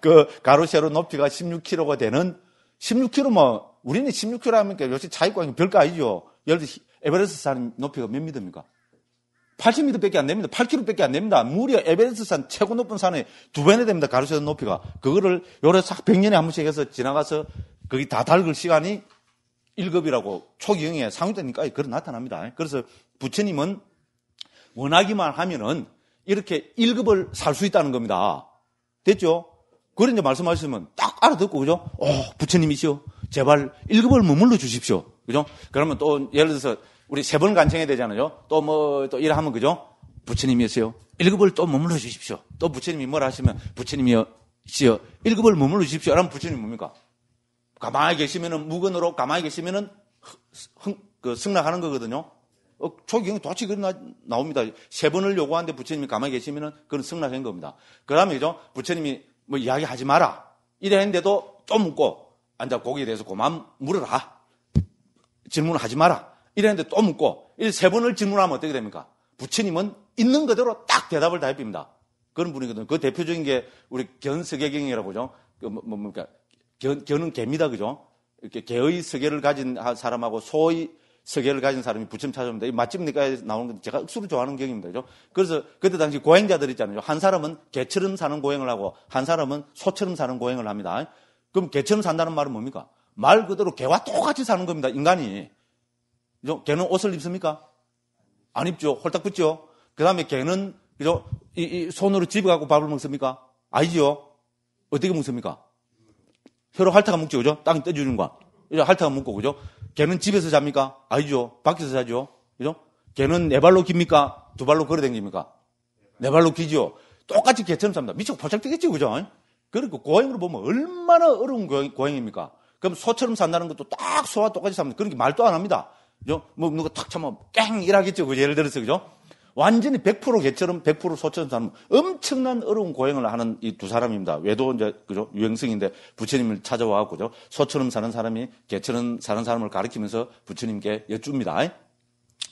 그 가로세로 높이가 16km가 되는 16km 뭐 우리는 16km 하면 역시 차이광이 별거 아니죠. 예를 들어 에베레스트 산 높이가 몇 미터입니까? 80m밖에 안 됩니다. 8km밖에 안 됩니다. 무려 에베레스트산 최고 높은 산의 두 배나 됩니다. 가르쳐는 높이가. 그거를 요래 싹 100년에 한 번씩 해서 지나가서 거기 다 닳을 시간이 1급이라고 초기형에 상용되니까 그런 나타납니다. 그래서 부처님은 원하기만 하면은 이렇게 1급을 살 수 있다는 겁니다. 됐죠? 그런 이제 말씀하시면 딱 알아듣고 그죠? 오, 어, 부처님이시여. 제발 1급을 머물러 주십시오. 그죠? 그러면 또 예를 들어서 우리 세 번 간청해야 되잖아요. 또 뭐, 또 일하면 그죠? 부처님이었어요. 일급을 또 머물러 주십시오. 또 부처님이 뭐라 하시면 부처님이시여. 일급을 머물러 주십시오. 그러면 부처님 뭡니까? 가만히 계시면은 무근으로 가만히 계시면은 흥, 그 승낙하는 거거든요. 어, 초경이 도대체 그런 나, 나옵니다. 세 번을 요구하는데 부처님이 가만히 계시면은 그건 승낙한 겁니다. 그 다음에 그죠? 부처님이 뭐 이야기 하지 마라. 이랬는데도 또 묻고, 앉아 고기에 대해서 고만 물어라. 질문하지 을 마라. 이랬는데 또 묻고 이세 번을 질문하면 어떻게 됩니까? 부처님은 있는 그대로 딱 대답을 다 해빕니다. 그런 분이거든요. 그 대표적인 게 우리 견석의경이라고 그죠? 그 뭐, 뭐, 뭡니까? 견, 견은 개입니다. 그죠? 이렇게 개의 서계를 가진 사람하고 소의 서계를 가진 사람이 부처님 찾아옵니다. 이 맛집니까? 나오는 건 제가 억수로 좋아하는 경입니다. 그죠? 그래서 그때 당시 고행자들 있잖아요. 한 사람은 개처럼 사는 고행을 하고 한 사람은 소처럼 사는 고행을 합니다. 그럼 개처럼 산다는 말은 뭡니까? 말 그대로 개와 똑같이 사는 겁니다. 인간이. 그죠? 개는 옷을 입습니까? 안 입죠. 홀딱 붙죠. 그 다음에 개는, 그죠? 이, 이, 손으로 집어갖고 밥을 먹습니까? 아니죠. 어떻게 먹습니까? 혀로 할타가 먹죠. 그죠? 땅이 떠주는 거야. 할타가 먹고, 그죠? 개는 집에서 잡니까? 아니죠. 밖에서 자죠. 그죠? 개는 네 발로 깁니까? 두 발로 걸어 댕깁니까? 네 발로 기죠. 똑같이 개처럼 삽니다. 미치고 포착되겠죠. 그죠? 그러니까 고양이로 보면 얼마나 어려운 고양이, 입니까 그럼 소처럼 산다는 것도 딱 소와 똑같이 삽니다. 그러니까 말도 안 합니다. 그죠? 뭐 누가 탁 참아 깽 일하겠죠. 그 예를 들어서 그죠? 완전히 100% 개처럼 100% 소처럼 사는 엄청난 어려운 고행을 하는 이 두 사람입니다. 외도 이제 그죠? 유행성인데 부처님을 찾아와 갖고 그죠? 소처럼 사는 사람이 개처럼 사는 사람을 가리키면서 부처님께 여쭙니다.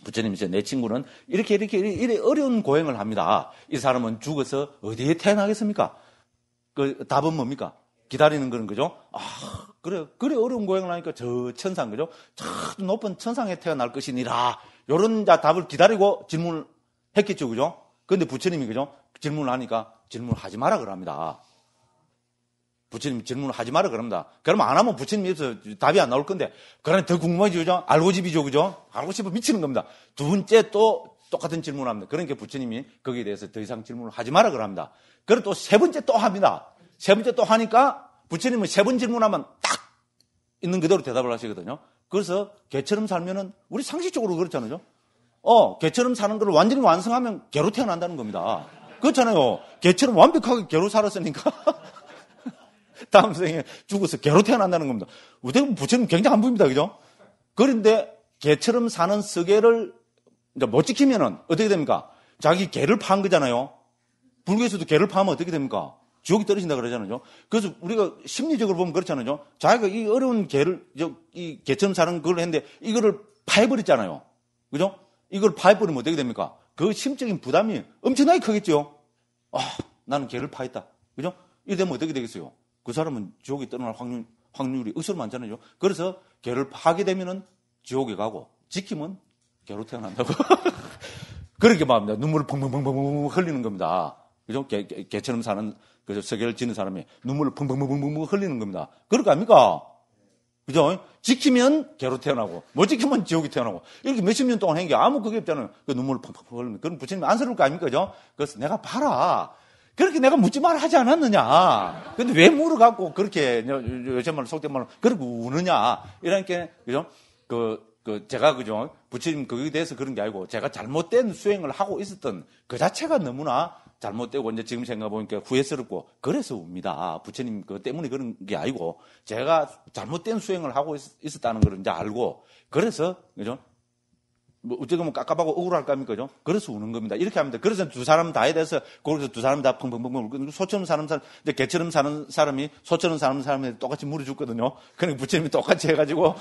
부처님 이제 내 친구는 이렇게 이렇게 이래 어려운 고행을 합니다. 이 사람은 죽어서 어디에 태어나겠습니까? 그 답은 뭡니까? 기다리는 그런 거죠. 아, 그래, 그래 어려운 고행을 하니까 저 천상, 그죠? 참 높은 천상 에태어날 것이니라. 요런 자 답을 기다리고 질문을 했겠죠, 그죠? 그런데 부처님이 그죠? 질문을 하니까 질문을 하지 마라 그럽니다. 부처님 질문을 하지 마라 그럽니다. 그러면 안 하면 부처님 입에서 답이 안 나올 건데, 그러니 더궁금하지 그죠? 알고 집이죠, 그죠? 알고 싶어 미치는 겁니다. 두 번째 또 똑같은 질문을 합니다. 그러니까 부처님이 거기에 대해서 더 이상 질문을 하지 마라 그럽니다. 그리고 또 세 번째 또 합니다. 세 번째 또 하니까 부처님은 세 번 질문하면 딱 있는 그대로 대답을 하시거든요. 그래서 개처럼 살면은 우리 상식적으로 그렇잖아요. 어, 개처럼 사는 걸 완전히 완성하면 개로 태어난다는 겁니다. 그렇잖아요. 개처럼 완벽하게 개로 살았으니까. [LAUGHS] 다음 생에 죽어서 개로 태어난다는 겁니다. 어떻게 보면 부처님 굉장한 분입니다. 그죠? 그런데 개처럼 사는 쓰개를 못 지키면은 어떻게 됩니까? 자기 개를 파는 거잖아요. 불교에서도 개를 파면 어떻게 됩니까? 지옥이 떨어진다 그러잖아요. 그래서 우리가 심리적으로 보면 그렇잖아요. 자기가 이 어려운 개를, 이 개처럼 사는 그걸 했는데 이거를 파해버렸잖아요. 그죠? 이걸 파해버리면 어떻게 됩니까? 그 심적인 부담이 엄청나게 크겠죠. 아, 나는 개를 파했다. 그죠? 이러면 어떻게 되겠어요? 그 사람은 지옥에 떠날 확률, 확률이 억수로 많잖아요. 그래서 개를 파게 되면은 지옥에 가고 지키면 개로 태어난다고. [LAUGHS] 그렇게 말합니다. 눈물을 펑펑펑펑 흘리는 겁니다. 그죠? 개, 개처럼 사는 그래서 세계를 지는 사람이 눈물을 펑펑펑펑펑 흘리는 겁니다. 그럴 거 아닙니까? 그죠? 지키면 개로 태어나고, 못 뭐 지키면 지옥이 태어나고, 이렇게 몇십 년 동안 한 게 아무 그게 없잖아요. 그 눈물을 펑펑펑 흘리면. 그럼 부처님 안쓰러울 거 아닙니까? 그죠? 그래서 내가 봐라. 그렇게 내가 묻지 말아 하지 않았느냐. 근데 왜 물어갖고 그렇게, 요새 말로 속된 말로, 그러고 우느냐. 이러니까, 그죠? 그, 그, 제가 그죠? 부처님 거기에 대해서 그런 게 아니고, 제가 잘못된 수행을 하고 있었던 그 자체가 너무나 잘못되고 이제 지금 생각해보니까 후회스럽고 그래서 웁니다. 아, 부처님 그 때문에 그런 게 아니고 제가 잘못된 수행을 하고 있, 었다는걸 이제 알고 그래서 그죠? 뭐 어떻게 보면 깝깝하고 억울할 겁니까? 그죠? 그래서 우는 겁니다. 이렇게 합니다. 그래서 두 사람 다에 대해서 거기서 두 사람 다 펑펑펑펑 울고 소처럼 사는 사람, 이제 개처럼 사는 사람이 소처럼 사는 사람에 똑같이 물어 줬거든요. 그러니까 부처님이 똑같이 해가지고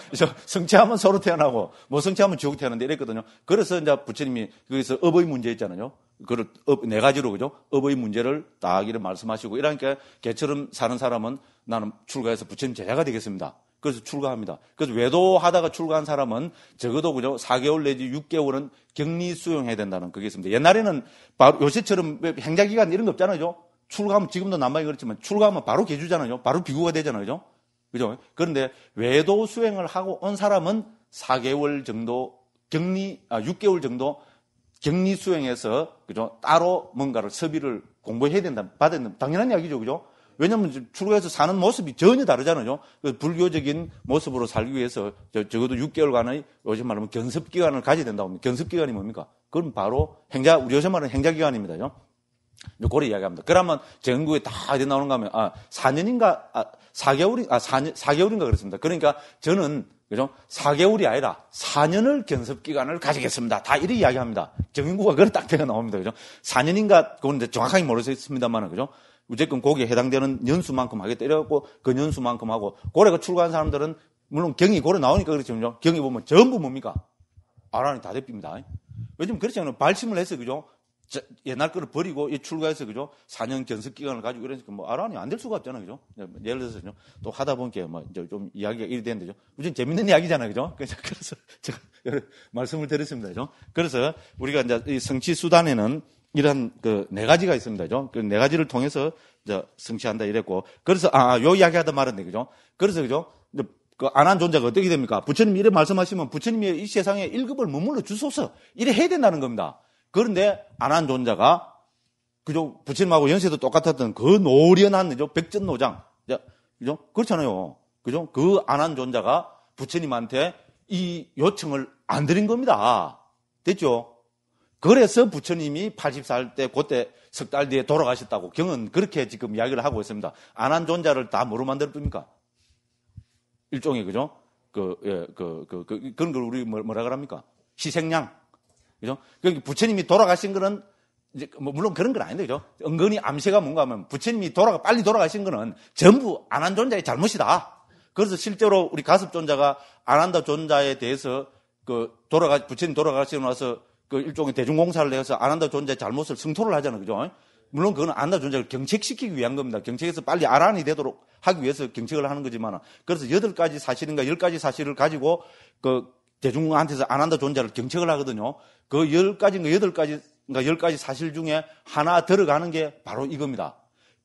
성취하면 서로 태어나고 뭐 성취하면 지옥 태어나는데 이랬거든요. 그래서 이제 부처님이 거기서 업의 문제 있잖아요. 그걸 업, 네 가지로 그죠? 업의 문제를 딱 이렇게 말씀하시고 이러니까 개처럼 사는 사람은 나는 출가해서 부처님 제자가 되겠습니다. 그래서 출가합니다. 그래서 외도하다가 출가한 사람은 적어도 그죠 4개월 내지 6개월은 격리 수용해야 된다는 그게 있습니다. 옛날에는 바로 요새처럼 행자기간 이런 거 없잖아요. 출가하면 지금도 남방이 그렇지만 출가하면 바로 개주잖아요. 바로 비구가 되잖아요. 그죠? 그런데 외도 수행을 하고 온 사람은 4개월 정도 격리 아 6개월 정도 격리 수행해서 그죠? 따로 뭔가를 서비를 공부해야 된다. 받아 당연한 이야기죠. 그죠? 왜냐하면 출가해서 사는 모습이 전혀 다르잖아요. 그 불교적인 모습으로 살기 위해서 적어도 6개월간의 요즘 말하면 견습 기간을 가져야 된다고 합니다. 견습 기간이 뭡니까? 그건 바로 행자 우리 요즘 말하는 행자 기간입니다요. 고래 이야기합니다. 그러면 전국에 다 어디 나오는가 하면 아 4년인가 아 4개월인 아 4년 4개월인가 그렇습니다. 그러니까 저는 그죠? 4개월이 아니라 4년을 견습 기간을 가지겠습니다. 다 이런 이야기합니다. 정인구가 그걸 딱 대가 나옵니다. 그죠? 4년인가 그건 정확하게 모르겠습니다만 그죠? 무조건 거기에 해당되는 연수만큼 하겠다. 이래갖고 그 연수만큼 하고 고래가 그 출가한 사람들은 물론 경이 고래 나오니까 그렇지만 경이 보면 전부 뭡니까? 아란이 다대입니다 요즘 그렇잖아요. 발심을 해서 그죠? 옛날 거를 버리고 출가해서 그죠? 4년 견습 기간을 가지고 이러니까 뭐 아란이 안 될 수가 없잖아요. 그죠? 예를 들어서 그죠? 또 하다 보니까 뭐 이제 좀 이야기가 이래 되는데죠. 무슨 재밌는 이야기잖아요. 그죠? [LAUGHS] 그래서 제가 말씀을 드렸습니다. 그죠? 그래서 우리가 이제 이 성취 수단에는 이런 그 네 가지가 있습니다. 그네 그 가지를 통해서 성취한다 이랬고. 그래서 아, 요 이야기 하다 말았네. 그죠? 그래서 그죠? 그 안한 존재가 어떻게 됩니까? 부처님 이래 말씀하시면 부처님이 이 세상에 일급을 머물러 주소서. 이래 해야 된다는 겁니다. 그런데 안한 존재가 그죠? 부처님하고 연세도 똑같았던 그 노련한 그죠? 백전노장. 그죠? 그렇잖아요. 그죠? 그 안한 존재가 부처님한테 이 요청을 안 드린 겁니다. 됐죠? 그래서 부처님이 80살 때 그때 석 달 뒤에 돌아가셨다고 경은 그렇게 지금 이야기를 하고 있습니다. 안한 존재를다 뭐로 만들었습니까? 일종의 그죠? 그, 예, 그, 그, 그, 그런 걸 우리 뭐, 뭐라 그럽니까? 희생양. 그죠? 그러니까 부처님이 돌아가신 거는 이제 뭐 물론 그런 건 아닌데 그죠? 은근히 암세가 뭔가 하면 부처님이 돌아가 빨리 돌아가신 거는 전부 안한 존재의 잘못이다. 그래서 실제로 우리 가습존재가 안한다 존재에 대해서 그 돌아가 부처님 돌아가시고 나서 그 일종의 대중공사를 내서 아난다 존재의 잘못을 승토를 하잖아요. 그죠? 물론 그건 난다 존재를 경책시키기 위한 겁니다. 경책에서 빨리 아란이 되도록 하기 위해서 경책을 하는 거지만 그래서 여덟 가지 사실인가 열 가지 사실을 가지고 그 대중한테서 아난다 존재를 경책을 하거든요. 그 열 가지인가 그 여덟 가지인가 그러니까 열 가지 사실 중에 하나 들어가는 게 바로 이겁니다.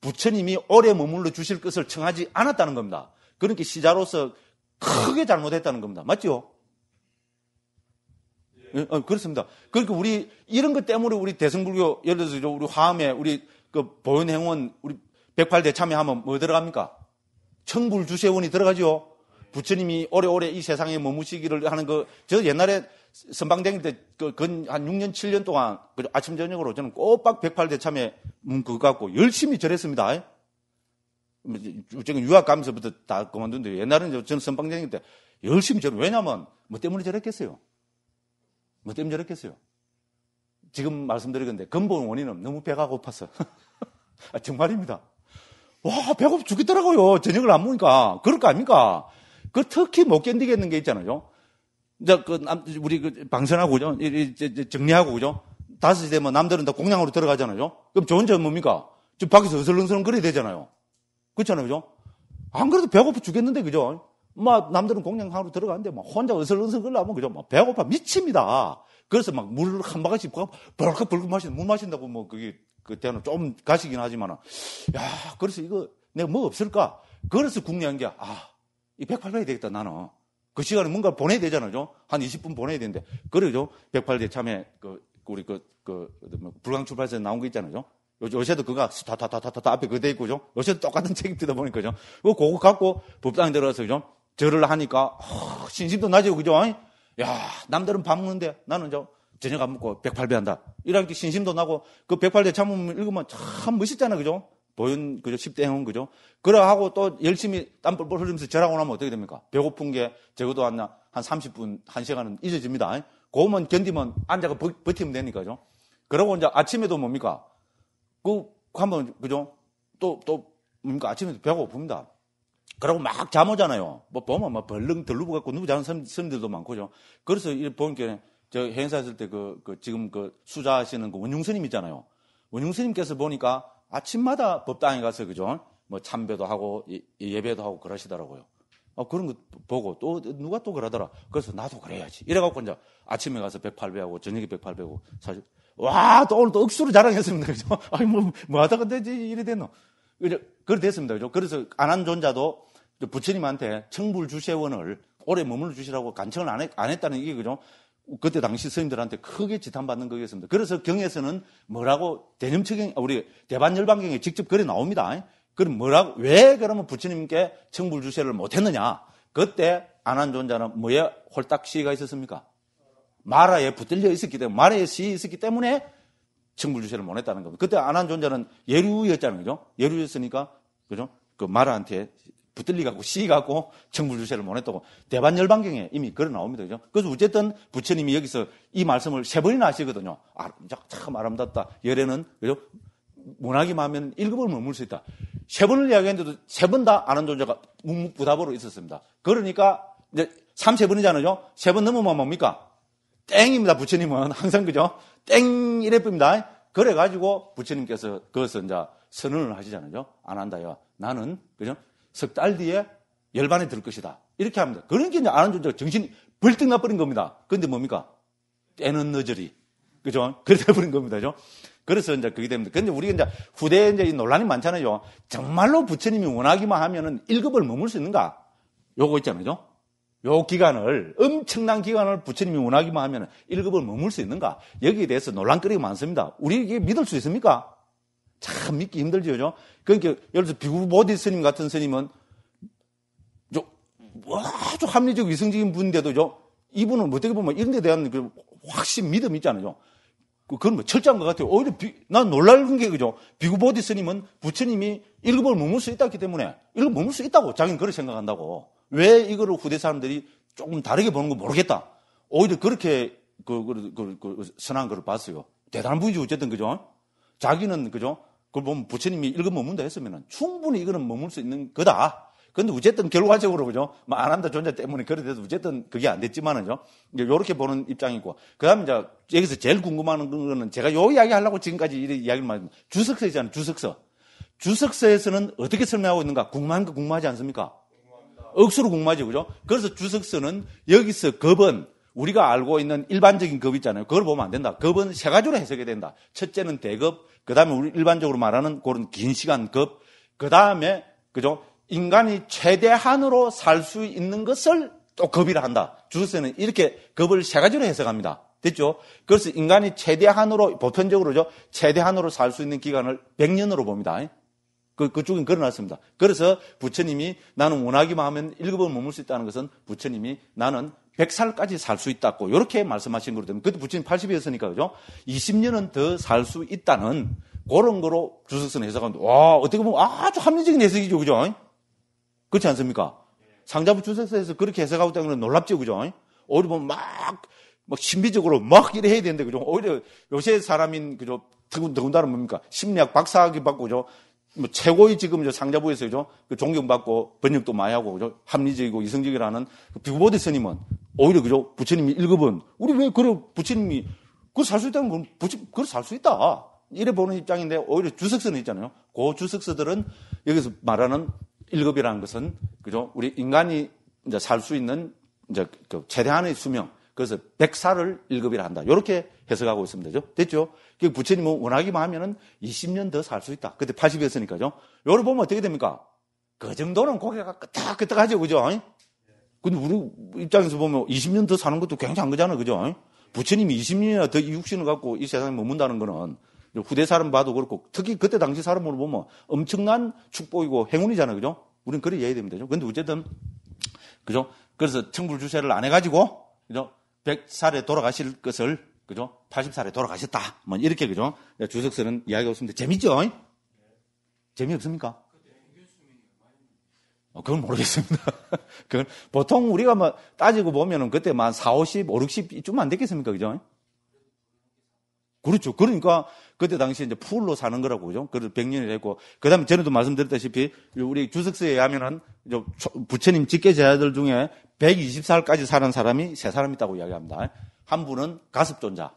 부처님이 오래 머물러 주실 것을 청하지 않았다는 겁니다. 그렇게 그러니까 시자로서 크게 잘못했다는 겁니다. 맞죠? 예, 어, 그렇습니다. 그러니까 우리 이런 것 때문에 우리 대승불교 예를 들어서 우리 화엄에 우리 그 보현행원 우리 108대 참여하면 뭐 들어갑니까? 청불주세원이 들어가죠. 부처님이 오래오래 이 세상에 머무시기를 하는 그 저 옛날에 선방 댕길 때그한 6년 7년 동안 그 아침 저녁으로 저는 꼬박 108대 참에 문그 갖고 열심히 절했습니다. 지금 뭐 유학 가면서부터 다 그만둔데 옛날에는 저는 선방 댕길 때 열심히 절 왜냐면 뭐 때문에 절했겠어요 뭐 때문에 저랬겠어요? 지금 말씀드리건데 근본 원인은 너무 배가 고파서. [LAUGHS] 아, 정말입니다. 와, 배고프 죽겠더라고요. 저녁을 안 먹으니까. 그럴 거 아닙니까? 그 특히 못 견디겠는 게 있잖아요. 이제 그 남, 우리 그 방선하고 그죠? 정리하고 그죠? 다섯 시 되면 남들은 다 공양으로 들어가잖아요. 그럼 좋은 점은 뭡니까? 지금 밖에서 으슬렁슬렁 그래야 되잖아요. 그렇잖아요. 그죠? 안 그래도 배고프 죽겠는데 그죠? 막 뭐, 남들은 공상으로 들어가는데 막 뭐 혼자 어슬어슬 걸려면 그죠? 막 뭐 배고파 미칩니다. 그래서 막 물을 한 바가지 벌컥벌컥 마시는 물 마신다고 뭐 그게 그때는 좀 가시긴 하지만 야 그래서 이거 내가 뭐 없을까? 그래서 궁리한 게아이1 0 8가 되겠다 나는 그 시간에 뭔가 보내야 되잖아요. 한 20분 보내야 되는데 그러죠. 108대 참에 그 우리 그, 그, 불광 출발사에 나온 거 있잖아요. 요새도 그가 다 다 다 다다 앞에 그대 있고죠. 요새도 똑같은 책이니다 보니까죠. 그거 갖고 법당에 들어가서 그죠? 절을 하니까 어, 신심도 나죠, 그죠? 야, 남들은 밥 먹는데 나는 저 저녁 안 먹고 108배 한다. 이렇게 신심도 나고 그 108배 참으면 읽으면 참 멋있잖아요, 그죠? 보현 그죠? 10대 행운 그죠? 그러하고 또 열심히 땀 뻘뻘 흘리면서 절하고 나면 어떻게 됩니까? 배고픈 게 적어도 한한 한 30분, 1시간은 잊어집니다. 고음은 견디면 앉아가 버, 버티면 되니까죠. 그러고 이제 아침에도 뭡니까? 그 한번 그죠? 또또 뭡니까? 아침에도 배고픕니다. 그러고 막 잠오잖아요. 뭐 보면 막 벌렁 들르고 갖고 누구 자는 선생님들도 많고죠. 그래서 이 보니까 저 행사 했을 때 그, 그 지금 그 수자하시는 그 원흉 스님 있잖아요. 원흉 스님께서 보니까 아침마다 법당에 가서 그죠. 뭐 참배도 하고 예, 예, 예배도 하고 그러시더라고요. 어, 그런 거 보고 또 누가 또 그러더라. 그래서 나도 그래야지. 이래갖고 이제 아침에 가서 108배하고 저녁에 108배고 사실 와, 또 오늘 또 억수로 자랑했습니다. 그죠? [LAUGHS] 아니, 뭐, 뭐 하다가 되지? 이래 됐노. 그래, 그래 됐습니다. 그죠? 그래서 안한 존자도 부처님한테 청불주세원을 오래 머물러 주시라고 간청을 안, 했, 안 했다는 게 그죠? 그때 당시 스님들한테 크게 지탄받는 거였습니다. 그래서 경에서는 뭐라고 대념측경 우리 대반열반경에 직접 글이 나옵니다. 그럼 뭐라고 왜 그러면 부처님께 청불주세를 못했느냐? 그때 안한존자는 뭐에 홀딱 시가 있었습니까? 마라에 붙들려 있었기 때문에 마라에 시에 있었기 때문에 청불주세를 못했다는 겁니다. 그때 안한존자는 예루였잖아요, 그죠? 예루였으니까 그죠? 그 마라한테 붙들리 갖고 시위 갖고 정부 주세를 못했다고 대반 열반경에 이미 걸어 나옵니다. 그죠? 그래서 어쨌든 부처님이 여기서 이 말씀을 세 번이나 하시거든요. 아, 참 아름답다. 열애는 그죠? 문학이 마음에는 일급을 머물 수 있다. 세 번을 이야기했는데도 세 번 다 아는 존재가 묵묵부답으로 있었습니다. 그러니까 이제 3, 세 번이잖아요. 세 번 넘으면 뭡니까? 땡입니다. 부처님은 항상 그죠? 땡이래뿐니다 그래가지고 부처님께서 그것을 이제 선언을 하시잖아요. 안 한다요. 나는 그죠? 석달 뒤에 열반에 들 것이다. 이렇게 합니다. 그런 그러니까 게 이제 아는 존재가 정신이 벌떡 나버린 겁니다. 그런데 뭡니까? 때는 너저리. 그죠? [LAUGHS] 그렇게 버린 겁니다. 그죠? 그래서 이제 그게 됩니다. 그런데 우리가 이제 후대에 이제 논란이 많잖아요. 정말로 부처님이 원하기만 하면은 1급을 머물 수 있는가? 요거 있잖아요. 요 기간을, 엄청난 기간을 부처님이 원하기만 하면은 1급을 머물 수 있는가? 여기에 대해서 논란거리가 많습니다. 우리 이게 믿을 수 있습니까? 참 믿기 힘들죠. 그죠? 그러니까 예를 들어서 비구보디 스님 같은 스님은 뭐 아주 합리적 위성적인 분인데도죠. 이분은 뭐 어떻게 보면 이런 데 대한 그 확신 믿음 있잖아요. 그, 그건 뭐 철저한 것 같아요. 오히려 비, 난놀랄게 그죠. 비구보디 스님은 부처님이 일급을 머물 수 있다기 때문에 일급 머물 수 있다고 자기는 그렇게 생각한다고. 왜 이거를 후대 사람들이 조금 다르게 보는 거 모르겠다. 오히려 그렇게 그, 그, 그, 그 선한 걸 봤어요. 대단한 분이죠. 어쨌든 그죠. 자기는 그죠. 그걸 보면 부처님이 읽어머문다 했으면 충분히 이거는 머물 수 있는 거다. 그런데 어쨌든 결과적으로 그죠? 뭐 아난다 존재 때문에 그래도 어쨌든 그게 안 됐지만은요. 이제 요렇게 보는 입장이고. 그다음 이제 여기서 제일 궁금한 거는 제가 요 이야기 하려고 지금까지 이 이야기를 많이 주석서 있잖아요. 주석서. 주석서에서는 어떻게 설명하고 있는가? 궁금한 거 궁금하지 않습니까? 억수로 궁금하지 그죠? 그래서 주석서는 여기서 겁은 우리가 알고 있는 일반적인 겁 있잖아요. 그걸 보면 안 된다. 겁은 세 가지로 해석이 된다. 첫째는 대겁, 그 다음에 우리 일반적으로 말하는 그런 긴 시간급, 그 다음에, 그죠? 인간이 최대한으로 살 수 있는 것을 또 급이라 한다. 주스에는 이렇게 급을 세 가지로 해석합니다. 됐죠? 그래서 인간이 최대한으로, 보편적으로죠? 최대한으로 살 수 있는 기간을 100년으로 봅니다. 그, 그쪽은 그어놨습니다 그래서 부처님이 나는 원하기만 하면 일급을 머물 수 있다는 것은 부처님이 나는 100살까지 살 수 있다고 이렇게 말씀하신 거로 되면 그때 부처님 80이었으니까 그죠? 20년은 더 살 수 있다는 그런 거로 주석선 해석한와 어떻게 보면 아주 합리적인 해석이죠 그죠? 그렇지 않습니까? 상자부 주석서에서 그렇게 해석하고 있다는 건 놀랍죠 그죠? 오히려 보면 막, 막 신비적으로 막 이래 해야 되는데 그죠? 오히려 요새 사람인 그죠? 더군다나 뭡니까? 심리학 박사학위 받고 그죠? 뭐 최고의 지금 저 상자부에서 그죠? 그 존경받고 번역도 많이 하고 그죠? 합리적이고 이성적이라는 그 비보디 스님은 오히려 그죠? 부처님이 일급은 우리 왜 그런 부처님이 그걸 살수 있다는 건 부처 그걸 살 수 있다. 이래 보는 입장인데 오히려 주석서는 있잖아요. 그 주석서들은 여기서 말하는 일급이라는 것은 그죠? 우리 인간이 이제 살 수 있는 이제 그 최대한의 수명 그래서 백사를 1급이라 한다. 이렇게 해석하고 있으면 되죠. 됐죠? 부처님은 원하기만 하면은 20년 더 살 수 있다. 그때 80이었으니까요. 요를 보면 어떻게 됩니까? 그 정도는 고개가 끄딱끄딱하죠. 그죠? 근데 우리 입장에서 보면 20년 더 사는 것도 굉장한 히 거잖아. 그죠? 부처님이 20년이나 더 육신을 갖고 이 세상에 머문다는 거는 후대 사람 봐도 그렇고 특히 그때 당시 사람으로 보면 엄청난 축복이고 행운이잖아 그죠? 우리는 그래 이해해야 되면 되죠 근데 어쨌든 그죠? 그래서 청불 주세를 안 해가지고 그죠? 100살에 돌아가실 것을 그죠? 80살에 돌아가셨다. 뭐 이렇게 그죠? 주석쓰는 이야기가 없습니다. 재밌죠? 재미없습니까? 어, 그건 모르겠습니다. [LAUGHS] 그건 보통 우리가 뭐 따지고 보면은 그때 만 4, 50, 5, 60 이쯤 안 됐겠습니까? 그죠? 그렇죠. 그러니까 그때 당시 이제 풀로 사는 거라고 그죠? 그래서 백년이 했고 그다음에 전에도 말씀드렸다시피 우리 주석서에 의하면은 부처님 직계제자들 중에 120살까지 사는 사람이 세 사람 있다고 이야기합니다. 한 분은 가습존자.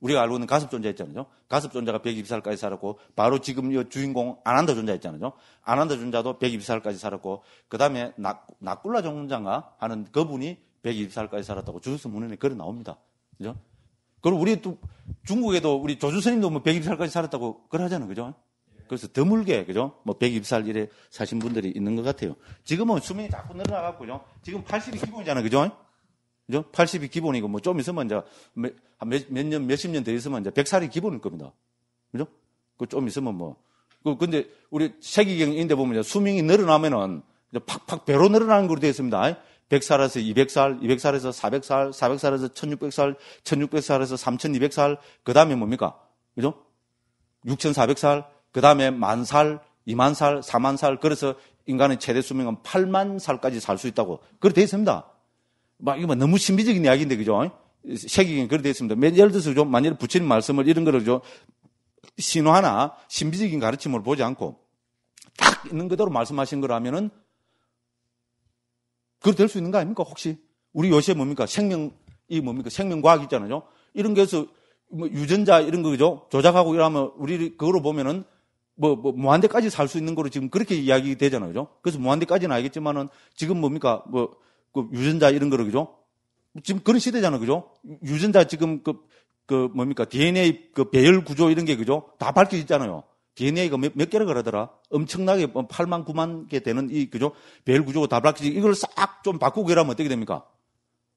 우리가 알고 있는 가습존자 있잖아요. 가습존자가 120살까지 살았고 바로 지금 이 주인공 아난다존자 있잖아요. 아난다존자도 120살까지 살았고 그다음에 나꿀라 종자가 하는 그분이 120살까지 살았다고 주석서 문헌에 글이 나옵니다. 그죠? 그리고 우리 또 중국에도 우리 조준선님도뭐 120살까지 살았다고 그러잖아요 그죠? 그래서 드물게, 그죠? 뭐 120살 이래 사신 분들이 있는 것 같아요. 지금은 수명이 자꾸 늘어나갖고, 그 지금 80이 기본이잖아요. 그죠? 그죠? 80이 기본이고, 뭐좀 있으면 이제 몇, 몇 년, 몇 십 년더 있으면 이제 100살이 기본일 겁니다. 그죠? 그좀 있으면 뭐. 그, 근데 우리 세계경인데 보면 수명이 늘어나면은 팍팍 배로 늘어나는 걸로 되어 있습니다. 100살에서 200살, 200살에서 400살, 400살에서 1600살, 1600살에서 3200살, 그 다음에 뭡니까? 그죠? 6400살, 그 다음에 만살, 2만살, 4만살, 그래서 인간의 최대 수명은 8만 살까지 살 수 있다고. 그렇게 되어 있습니다. 막, 이거 뭐 너무 신비적인 이야기인데, 그죠? 세계적 그렇게 되어 있습니다. 예를 들어서 좀, 만일 부처님 말씀을 이런 거를 좀, 신화나 신비적인 가르침을 보지 않고, 딱 있는 그대로 말씀하신 거라면은, 그렇게 될수 있는 거 아닙니까? 혹시? 우리 요새 뭡니까? 생명, 이 뭡니까? 생명과학 있잖아요. 이런 게서 뭐 유전자 이런 거죠. 조작하고 이러면 우리 그거로 보면은 뭐, 뭐 무한대까지 살 수 있는 거로 지금 그렇게 이야기 되잖아요. 그죠? 그래서 무한대까지는 알겠지만은 지금 뭡니까? 뭐, 그 유전자 이런 거로 그죠? 지금 그런 시대잖아요. 그죠? 유전자 지금 그, 그 뭡니까? DNA 그 배열 구조 이런 게 그죠? 다 밝혀졌잖아요. DNA가 몇, 몇개를 그러더라? 엄청나게 8만, 뭐 9만 개 되는 이, 그죠? 배열 구조고 다바지 이걸 싹 좀 바꾸고 이러면 어떻게 됩니까?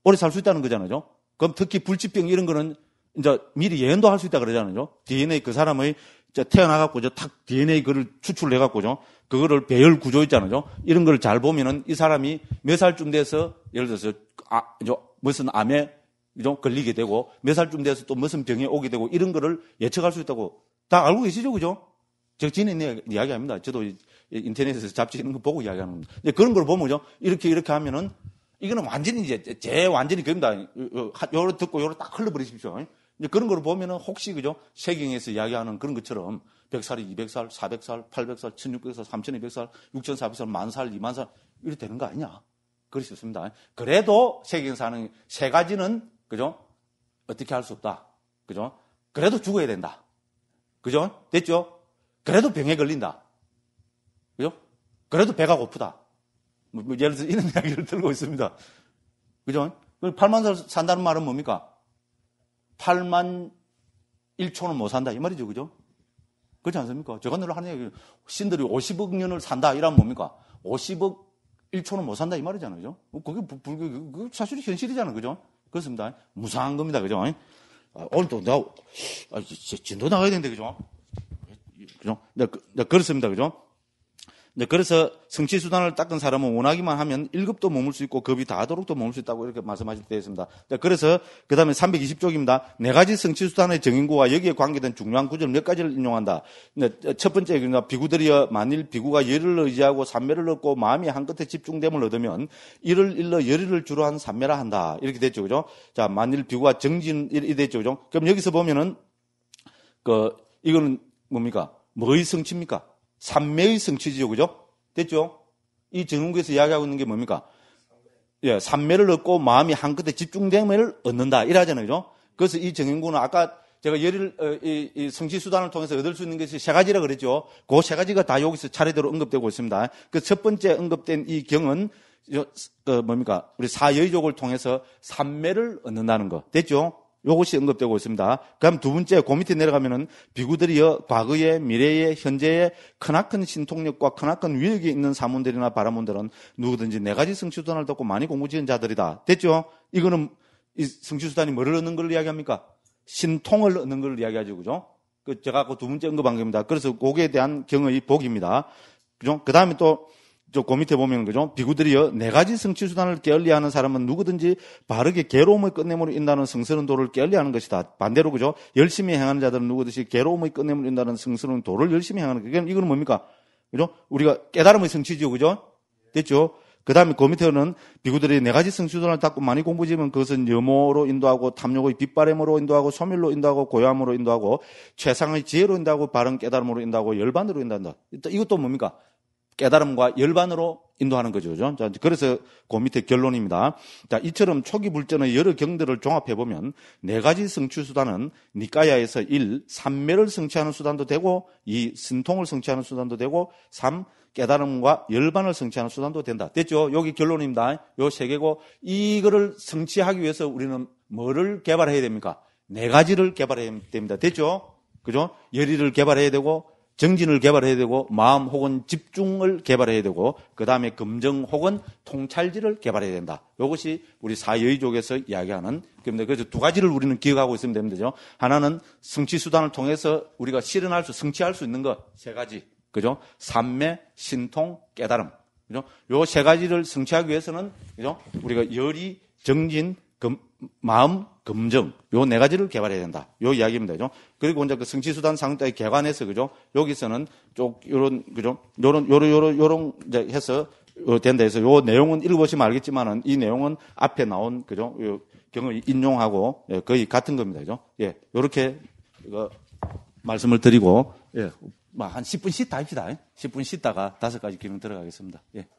오래 살 수 있다는 거잖아요. 그럼 특히 불치병 이런 거는 이제 미리 예언도 할 수 있다 그러잖아요. DNA 그 사람의 태어나갖고 탁 DNA 그를 추출해갖고죠. 그거를 배열 구조 있잖아요. 이런 걸 잘 보면은 이 사람이 몇 살쯤 돼서 예를 들어서 아, 무슨 암에 좀 걸리게 되고 몇 살쯤 돼서 또 무슨 병에 오게 되고 이런 거를 예측할 수 있다고 다 알고 계시죠, 그죠? 제가 지난 이야기합니다. 저도 인터넷에서 잡지 있는 거 보고 이야기하는 겁니다. 근데 그런 걸 보면 요 이렇게 이렇게 하면은 이거는 완전히 이제 제 완전히 그겁니다. 요로 듣고 요로 딱 흘러버리십시오. 이제 그런 걸 보면은 혹시 그죠? 세경에서 이야기하는 그런 것처럼 1 0 0살 200살, 400살, 800살, 1600살, 3200살, 6400살, 만살, 2만살 이렇게 되는 거 아니냐? 그럴 수 있습니다. 그래도 세경사는 세 가지는 그죠? 어떻게 할 수 없다. 그죠? 그래도 죽어야 된다. 그죠? 됐죠? 그래도 병에 걸린다. 그죠? 그래도 배가 고프다. 뭐, 뭐 예를 들어 서 이런 [LAUGHS] 이야기를 들고 있습니다. 그죠? 8만 살 산다는 말은 뭡니까? 8만 1초는 못 산다. 이 말이죠. 그죠? 그렇지 않습니까? 저가 늘 하는 얘기, 신들이 50억 년을 산다. 이란 뭡니까? 50억 1초는 못 산다. 이 말이잖아요. 그죠? 뭐 그게 불, 그, 그 사실 현실이잖아요. 그죠? 그렇습니다. 무상한 겁니다. 그죠? 오늘 또 내가, 진도 나가야 되는데. 그죠? 그죠? 네, 그, 네, 그렇습니다. 그죠? 네, 그래서 성취수단을 닦은 사람은 원하기만 하면 1급도 머물 수 있고 급이 다하도록도 머물 수 있다고 이렇게 말씀하실 때 있습니다. 네, 그래서 그 다음에 320쪽입니다. 네 가지 성취수단의 정인구와 여기에 관계된 중요한 구절 몇 가지를 인용한다. 네, 첫 번째, 그러니까 비구들이여 만일 비구가 열을 의지하고 삼매를 얻고 마음이 한끝에 집중됨을 얻으면 이를 일러 열의를 주로 한 삼매라 한다. 이렇게 됐죠. 그죠? 자, 만일 비구가 정진, 이 됐죠. 그죠? 그럼 여기서 보면은 그, 이거는 뭡니까? 뭐의 성취입니까? 삼매의 성취지요, 그죠? 됐죠? 이 정운교에서 이야기하고 있는 게 뭡니까? 예, 삼매를 얻고 마음이 한끝에 집중됨을 얻는다. 이라잖아요 그죠? 그래서 이정인군은 아까 제가 열일, 어, 이, 이 성취수단을 통해서 얻을 수 있는 것이 세 가지라 그랬죠. 그 세 가지가 다 여기서 차례대로 언급되고 있습니다. 그 첫 번째 언급된 이 경은 저, 어, 뭡니까? 우리 사여의족을 통해서 삼매를 얻는다는 거. 됐죠? 요것이 언급되고 있습니다. 그럼 두 번째, 고그 밑에 내려가면은 비구들이여 과거의, 미래의, 현재의 크나큰 신통력과 크나큰 위력이 있는 사문들이나 바라문들은 누구든지 네 가지 성취수단을 듣고 많이 공부 지은 자들이다. 됐죠? 이거는 이 성취수단이 뭐를 얻는 걸 이야기합니까? 신통을 얻는 걸 이야기하죠. 그죠? 그 제가 그두 번째 언급한 겁니다. 그래서 고기에 대한 경의 복입니다. 그죠? 그 다음에 또 저그 밑에 보면 그죠? 비구들이여 네 가지 성취 수단을 게을리하는 사람은 누구든지 바르게 괴로움의 끝내므로 인다는 성스러운 도를 게을리하는 것이다. 반대로 그죠? 열심히 행하는 자들은 누구든지 괴로움의 끝내므로 인다는 성스러운 도를 열심히 행하는 것. 이건 뭡니까? 그죠? 우리가 깨달음의 성취죠, 그죠? 됐죠? 그 다음에 그 밑에는 비구들이 네 가지 성취도를 닦고 많이 공부 지면 그것은 여모로 인도하고 탐욕의 빗바람으로 인도하고 소멸로 인도하고 고요함으로 인도하고 최상의 지혜로 인도하고 바른 깨달음으로 인도하고 열반으로 인도한다. 이것도 뭡니까? 깨달음과 열반으로 인도하는 거죠. 그죠? 렇 자, 그래서 그 밑에 결론입니다. 자, 이처럼 초기 불전의 여러 경들을 종합해 보면 네 가지 성취 수단은 니까야에서 1. 삼매를 성취하는 수단도 되고 2. 신통을 성취하는 수단도 되고 3. 깨달음과 열반을 성취하는 수단도 된다. 됐죠? 여기 결론입니다. 요 세 개고 이거를 성취하기 위해서 우리는 뭐를 개발해야 됩니까? 네 가지를 개발해야 됩니다. 됐죠? 그죠? 열의를 개발해야 되고 정진을 개발해야 되고 마음 혹은 집중을 개발해야 되고 그 다음에 검정 혹은 통찰지를 개발해야 된다. 이것이 우리 사여의족에서 이야기하는 겁니다. 그래서 두 가지를 우리는 기억하고 있으면 되면 되죠. 하나는 성취 수단을 통해서 우리가 실현할 수, 성취할 수 있는 것 세 가지, 그죠? 삼매, 신통, 깨달음, 그죠? 요 세 가지를 성취하기 위해서는 그죠? 우리가 열이 정진, 검, 마음, 검증, 요 네 가지를 개발해야 된다. 요 이야기입니다. 그죠? 그리고 이제 그 성취수단 상태에 개관해서, 그죠? 여기서는 쪽, 요런, 그죠? 요런, 요런, 요런, 요런, 이제 해서 된다 해서 요 내용은 읽어보시면 알겠지만은 이 내용은 앞에 나온, 그죠? 요 경을 인용하고 예, 거의 같은 겁니다. 그죠? 예. 요렇게, 이거, 말씀을 드리고, 예. 뭐 한1 0분쉬다 합시다. 10분 예? 쉬다가 다섯 가지 기능 들어가겠습니다. 예.